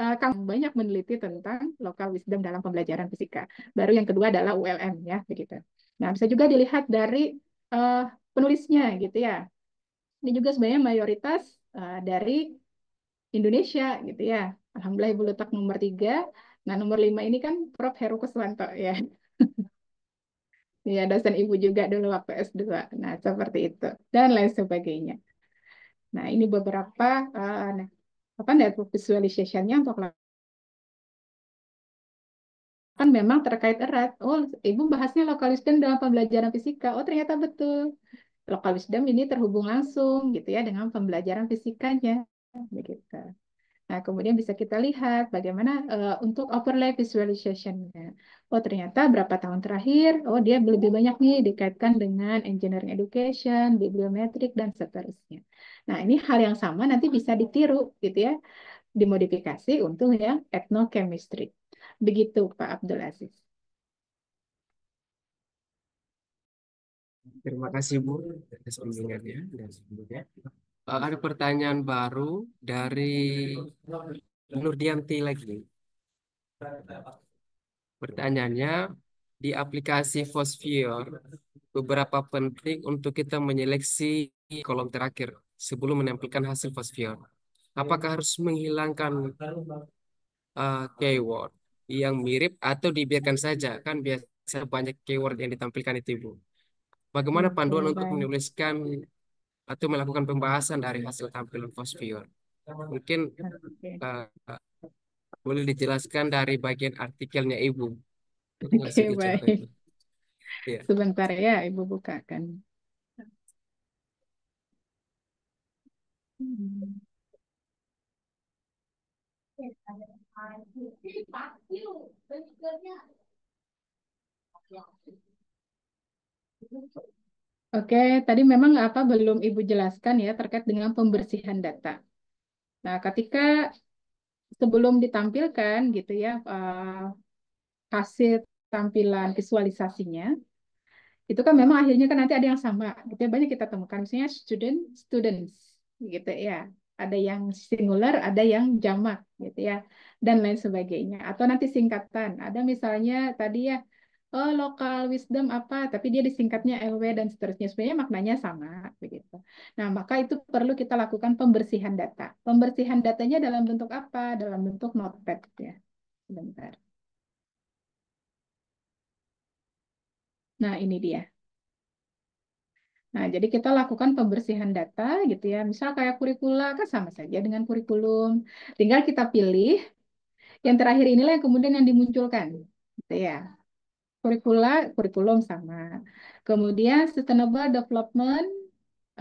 D: uh, eh, Kang banyak meneliti tentang local wisdom dalam pembelajaran fisika. Baru yang kedua adalah ULM ya begitu. Nah bisa juga dilihat dari uh, penulisnya gitu ya. Ini juga sebenarnya mayoritas uh, dari Indonesia gitu ya. Alhamdulillah ibu letak nomor tiga. Nah nomor lima ini kan Prof Heru Kuswanto ya. ya dosen ibu juga dulu waktu S2. Nah, seperti itu dan lain sebagainya. Nah, ini beberapa uh, nah, apa kan network visualization-nya untuk kan memang terkait erat. Oh, ibu bahasnya lokal wisdom dalam pembelajaran fisika. Oh, ternyata betul. Lokal wisdom ini terhubung langsung gitu ya dengan pembelajaran fisikanya. Begitu. Nah, kemudian bisa kita lihat bagaimana uh, untuk overlay visualization-nya oh ternyata berapa tahun terakhir, oh dia lebih banyak nih dikaitkan dengan engineering education, bibliometrik, dan seterusnya. Nah, ini hal yang sama nanti bisa ditiru gitu ya, dimodifikasi untuk yang ethnochemistry. Begitu Pak Abdul Aziz.
C: Terima
B: kasih Bu atas bimbingannya dan sebelumnya.
C: Uh, ada pertanyaan baru dari Nurdianti lagi. Pertanyaannya, di aplikasi Fosfire, beberapa penting untuk kita menyeleksi kolom terakhir sebelum menempelkan hasil Fosfire. Apakah harus menghilangkan uh, keyword yang mirip atau dibiarkan saja? Kan biasa banyak keyword yang ditampilkan itu, Ibu. Bagaimana hmm, panduan iya, untuk menuliskan atau melakukan pembahasan dari hasil tampilan Fosfire? Mungkin uh, boleh dijelaskan dari bagian artikelnya Ibu. Oke, okay, baik. Ya. Sebentar
D: ya, Ibu bukakan. Oke, tadi memang apa belum Ibu jelaskan ya terkait dengan pembersihan data. Nah, ketika sebelum ditampilkan gitu ya uh, hasil tampilan visualisasinya itu kan memang akhirnya kan nanti ada yang sama gitu ya banyak kita temukan misalnya student students gitu ya ada yang singular ada yang jamak gitu ya dan lain sebagainya atau nanti singkatan ada misalnya tadi ya oh, local wisdom apa, tapi dia disingkatnya LW dan seterusnya. Sebenarnya maknanya sama begitu. Nah, maka itu perlu kita lakukan pembersihan data. Pembersihan datanya dalam bentuk apa? Dalam bentuk notepad ya. Sebentar. Nah, ini dia. Nah, jadi kita lakukan pembersihan data gitu ya. Misal kayak kurikula kan sama saja dengan kurikulum. Tinggal kita pilih yang terakhir inilah yang kemudian yang dimunculkan gitu ya kurikula kurikulum sama. Kemudian sustainable development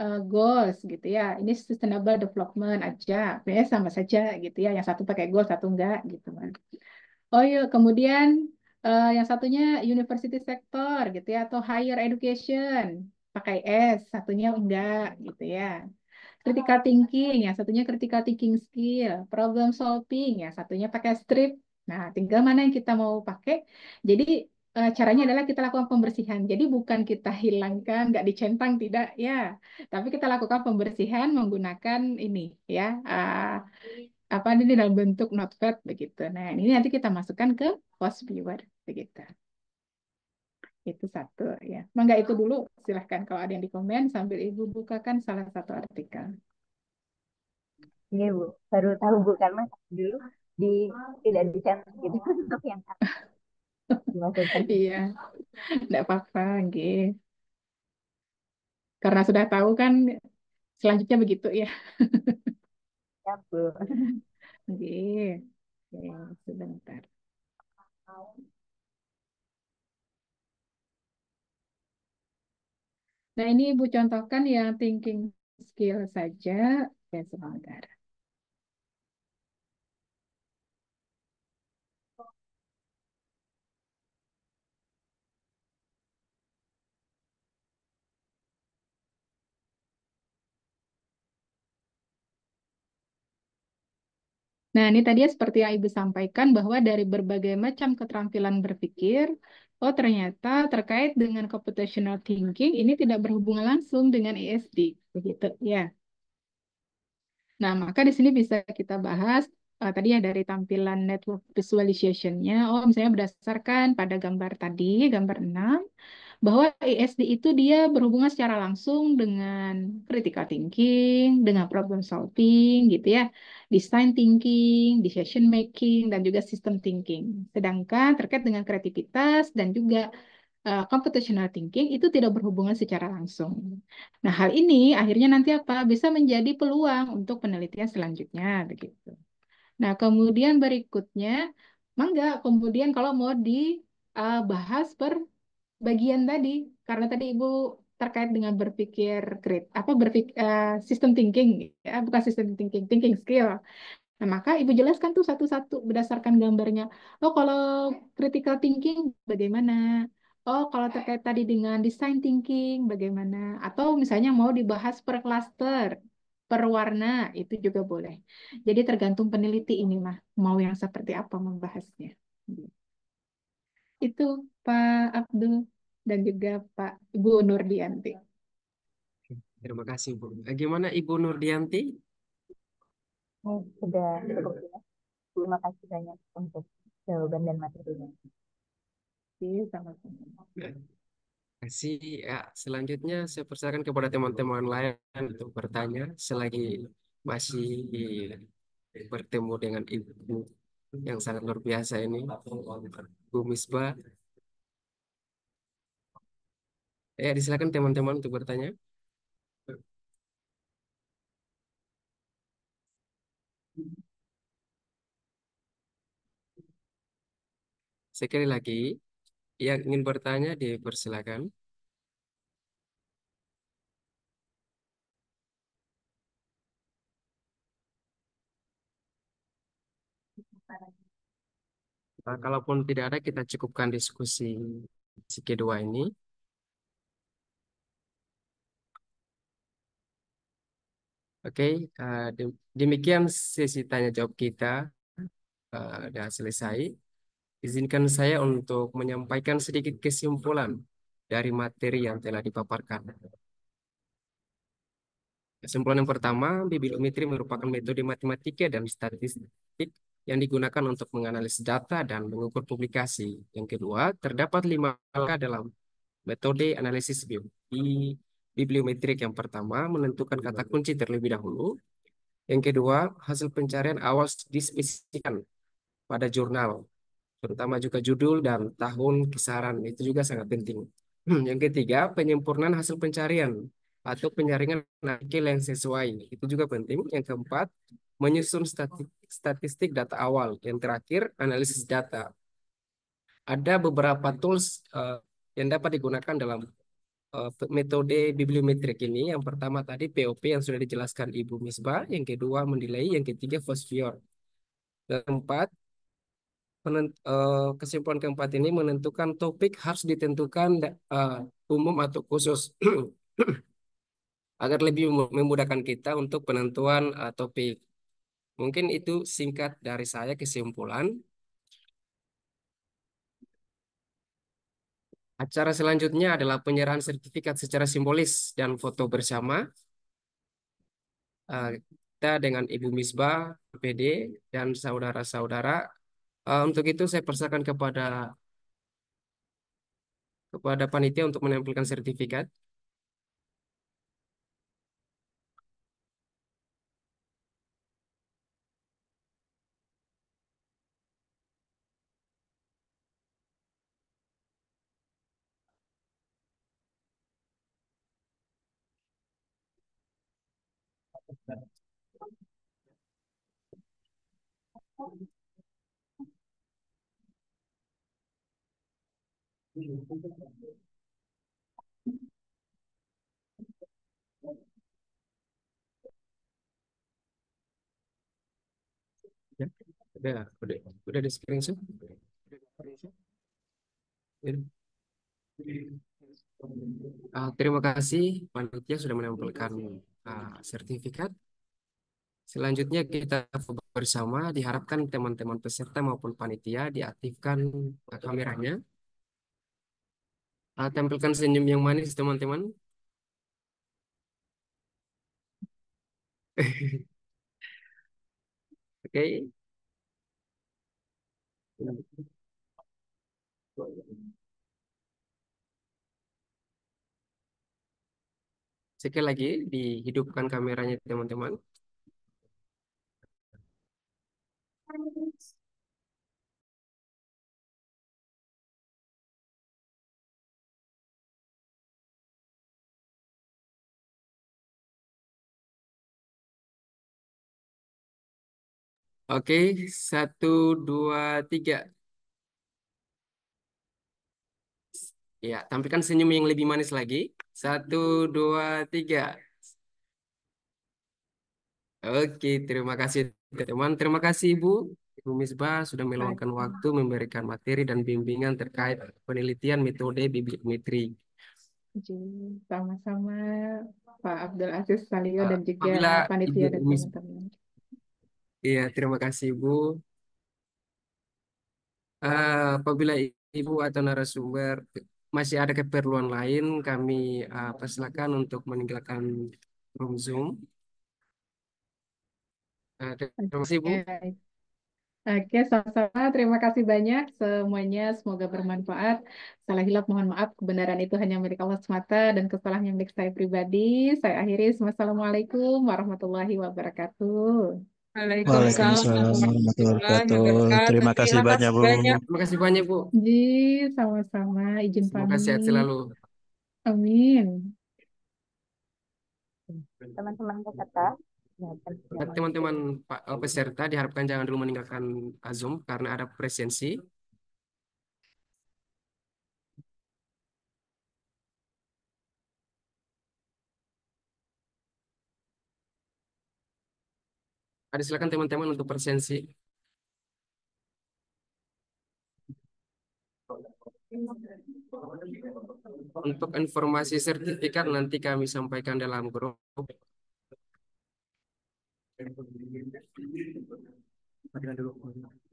D: uh, goals gitu ya. Ini sustainable development aja. ya sama saja gitu ya. Yang satu pakai goals, satu enggak gitu kan. Oh iya, kemudian uh, yang satunya university sector gitu ya atau higher education pakai S, satunya enggak gitu ya. Critical thinking, yang satunya critical thinking skill, problem solving, yang satunya pakai strip. Nah, tinggal mana yang kita mau pakai. Jadi Eh, caranya adalah kita lakukan pembersihan. Jadi bukan kita hilangkan, nggak dicentang, tidak ya. Tapi kita lakukan pembersihan menggunakan ini ya uh, apa ini dalam bentuk notepad begitu. Nah ini nanti kita masukkan ke post viewer begitu. Itu satu ya. Mangga itu dulu silahkan kalau ada yang di komen sambil ibu bukakan salah satu artikel.
A: Iya bu, baru tahu bukan mas dulu di tidak dicentang gitu
B: untuk yang
D: Iya, tidak apa-apa, nggih. Karena sudah tahu kan selanjutnya begitu ya.
B: Ya, Bu. Nggih. Ya, sebentar.
D: Nah, ini Ibu contohkan yang thinking skill saja ya sebentar Nah, ini tadi ya seperti yang Ibu sampaikan bahwa dari berbagai macam keterampilan berpikir, oh ternyata terkait dengan computational thinking ini tidak berhubungan langsung dengan ESD, begitu ya. Nah, maka di sini bisa kita bahas uh, tadi ya dari tampilan network visualization-nya, oh misalnya berdasarkan pada gambar tadi, gambar 6, bahwa ISD itu dia berhubungan secara langsung dengan critical thinking, dengan problem solving gitu ya, design thinking, decision making dan juga system thinking. Sedangkan terkait dengan kreativitas dan juga uh, computational thinking itu tidak berhubungan secara langsung. Nah, hal ini akhirnya nanti apa? Bisa menjadi peluang untuk penelitian selanjutnya begitu. Nah, kemudian berikutnya, mangga kemudian kalau mau dibahas eh, per bagian tadi karena tadi ibu terkait dengan berpikir krit apa berpik uh, sistem thinking ya bukan sistem thinking thinking skill Nah, maka Ibu jelaskan tuh satu-satu berdasarkan gambarnya. Oh, kalau critical thinking bagaimana? Oh, kalau terkait tadi dengan design thinking bagaimana? Atau misalnya mau dibahas per cluster, per warna, itu juga boleh. Jadi tergantung peneliti ini mah, mau yang seperti apa membahasnya. Gitu. Itu Pak Abdul dan juga Pak Ibu Nurdianti.
C: Terima kasih Bu. Bagaimana Ibu Nurdianti?
A: Dianti? Oh, sudah cukup ya. Terima kasih banyak untuk jawaban dan materinya. sama
C: Kasih. Ya, selanjutnya saya persilakan kepada teman-teman lain untuk bertanya selagi masih bertemu dengan ibu yang sangat luar biasa ini, Bu Misbah. Ya, disilakan teman-teman untuk bertanya. Sekali lagi, yang ingin bertanya dipersilakan. Nah, kalaupun tidak ada, kita cukupkan diskusi si kedua ini. Oke, uh, demikian sesi tanya jawab kita uh, sudah selesai. Izinkan saya untuk menyampaikan sedikit kesimpulan dari materi yang telah dipaparkan. Kesimpulan yang pertama, bibliometri merupakan metode matematika dan statistik yang digunakan untuk menganalisis data dan mengukur publikasi. Yang kedua, terdapat lima langkah dalam metode analisis bibliometri bibliometrik yang pertama, menentukan kata kunci terlebih dahulu. Yang kedua, hasil pencarian awal dispesifikan pada jurnal, terutama juga judul dan tahun kisaran. Itu juga sangat penting. Yang ketiga, penyempurnaan hasil pencarian atau penyaringan artikel yang sesuai. Itu juga penting. Yang keempat, menyusun statistik, data awal. Yang terakhir, analisis data. Ada beberapa tools uh, yang dapat digunakan dalam Eh, metode bibliometrik ini yang pertama tadi POP yang sudah dijelaskan Ibu Misbah, yang kedua menilai, yang ketiga fosfior. Dan keempat eh, kesimpulan keempat ini menentukan topik harus ditentukan eh, umum atau khusus agar lebih memudahkan kita untuk penentuan topik. Mungkin itu singkat dari saya kesimpulan. Acara selanjutnya adalah penyerahan sertifikat secara simbolis dan foto bersama. Eh, kita dengan Ibu Misbah, PD, dan saudara-saudara. Eh, untuk itu saya persilakan kepada kepada panitia untuk menampilkan sertifikat.
B: Ya, udah, udah, udah
C: Uh, terima kasih panitia sudah menampilkan uh, sertifikat. Selanjutnya kita bersama diharapkan teman-teman peserta maupun panitia diaktifkan kameranya. Uh, tampilkan senyum yang manis, teman-teman. Oke. Okay. Sekali lagi dihidupkan kameranya teman-teman. Oke, satu, dua, tiga. Ya, tampilkan senyum yang lebih manis lagi. Satu, dua, tiga. Oke, terima kasih teman. teman Terima kasih Ibu. Ibu Misbah sudah meluangkan waktu memberikan materi dan bimbingan terkait penelitian metode bibliometri.
D: Sama-sama Pak Abdul Aziz Salio ah, dan juga panitia dan teman-teman.
C: Iya, terima kasih ibu. Uh, eh, apabila Ibu atau narasumber masih ada keperluan lain, kami uh, persilakan untuk meninggalkan room Zoom. Uh, terima kasih ibu.
D: Oke, Oke sama-sama. Terima kasih banyak semuanya. Semoga bermanfaat. Salah hilaf, mohon maaf. Kebenaran itu hanya milik Allah semata dan kesalahan yang milik saya pribadi. Saya akhiri. Wassalamualaikum warahmatullahi wabarakatuh. Waalaikumsalam warahmatullahi
E: wabarakatuh. Terima kasih banyak, Bu. Terima
D: kasih banyak, Bu. Ji, sama-sama. Izin pamit. Terima kasih selalu. Amin.
A: Teman-teman peserta,
C: teman-teman peserta diharapkan jangan dulu meninggalkan Zoom karena ada presensi. Ada silakan teman-teman untuk presensi. Untuk informasi sertifikat nanti kami sampaikan dalam grup. Terima kasih.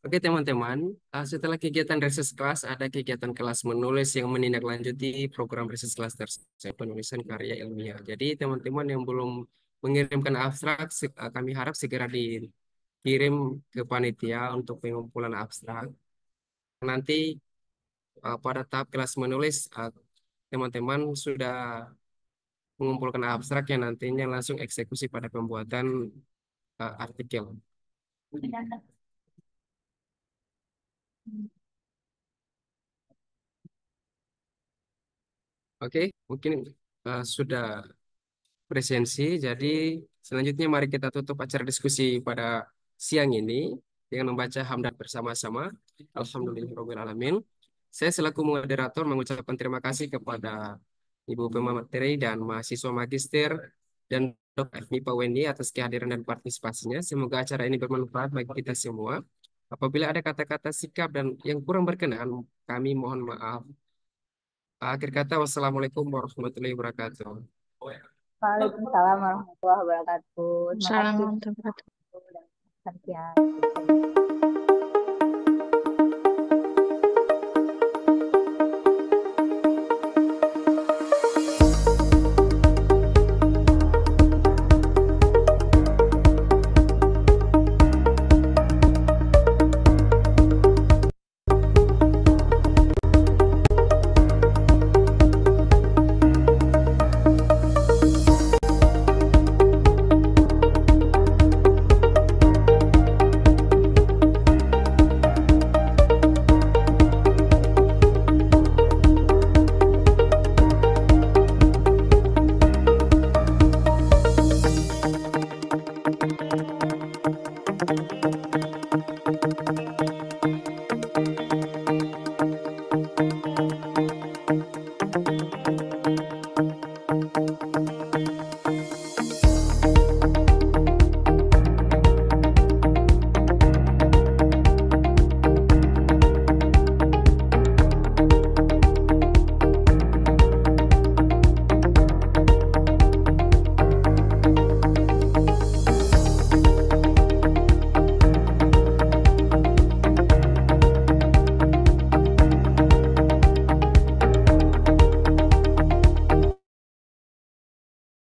C: Oke teman-teman, eh, setelah kegiatan reses kelas, ada kegiatan kelas menulis yang menindaklanjuti program reses kelas tersebut, penulisan karya ilmiah. Jadi teman-teman yang belum mengirimkan abstrak, eh, kami harap segera dikirim ke panitia untuk pengumpulan abstrak. Nanti eh, pada tahap kelas menulis, teman-teman sudah mengumpulkan abstrak yang nantinya langsung eksekusi pada pembuatan artikel. Oke, mungkin uh, sudah presensi. Jadi selanjutnya mari kita tutup acara diskusi pada siang ini dengan membaca hamdan bersama-sama. Alhamdulillahirobbilalamin. Saya selaku moderator mengucapkan terima kasih kepada Ibu Bema materi dan mahasiswa magister dan Dr. Mipa Wendy atas kehadiran dan partisipasinya. Semoga acara ini bermanfaat bagi kita semua. Apabila ada kata-kata sikap dan yang kurang berkenan, kami mohon maaf. Akhir kata, wassalamualaikum warahmatullahi wabarakatuh.
A: Waalaikumsalam warahmatullahi wabarakatuh.
D: Terima kasih. Salam.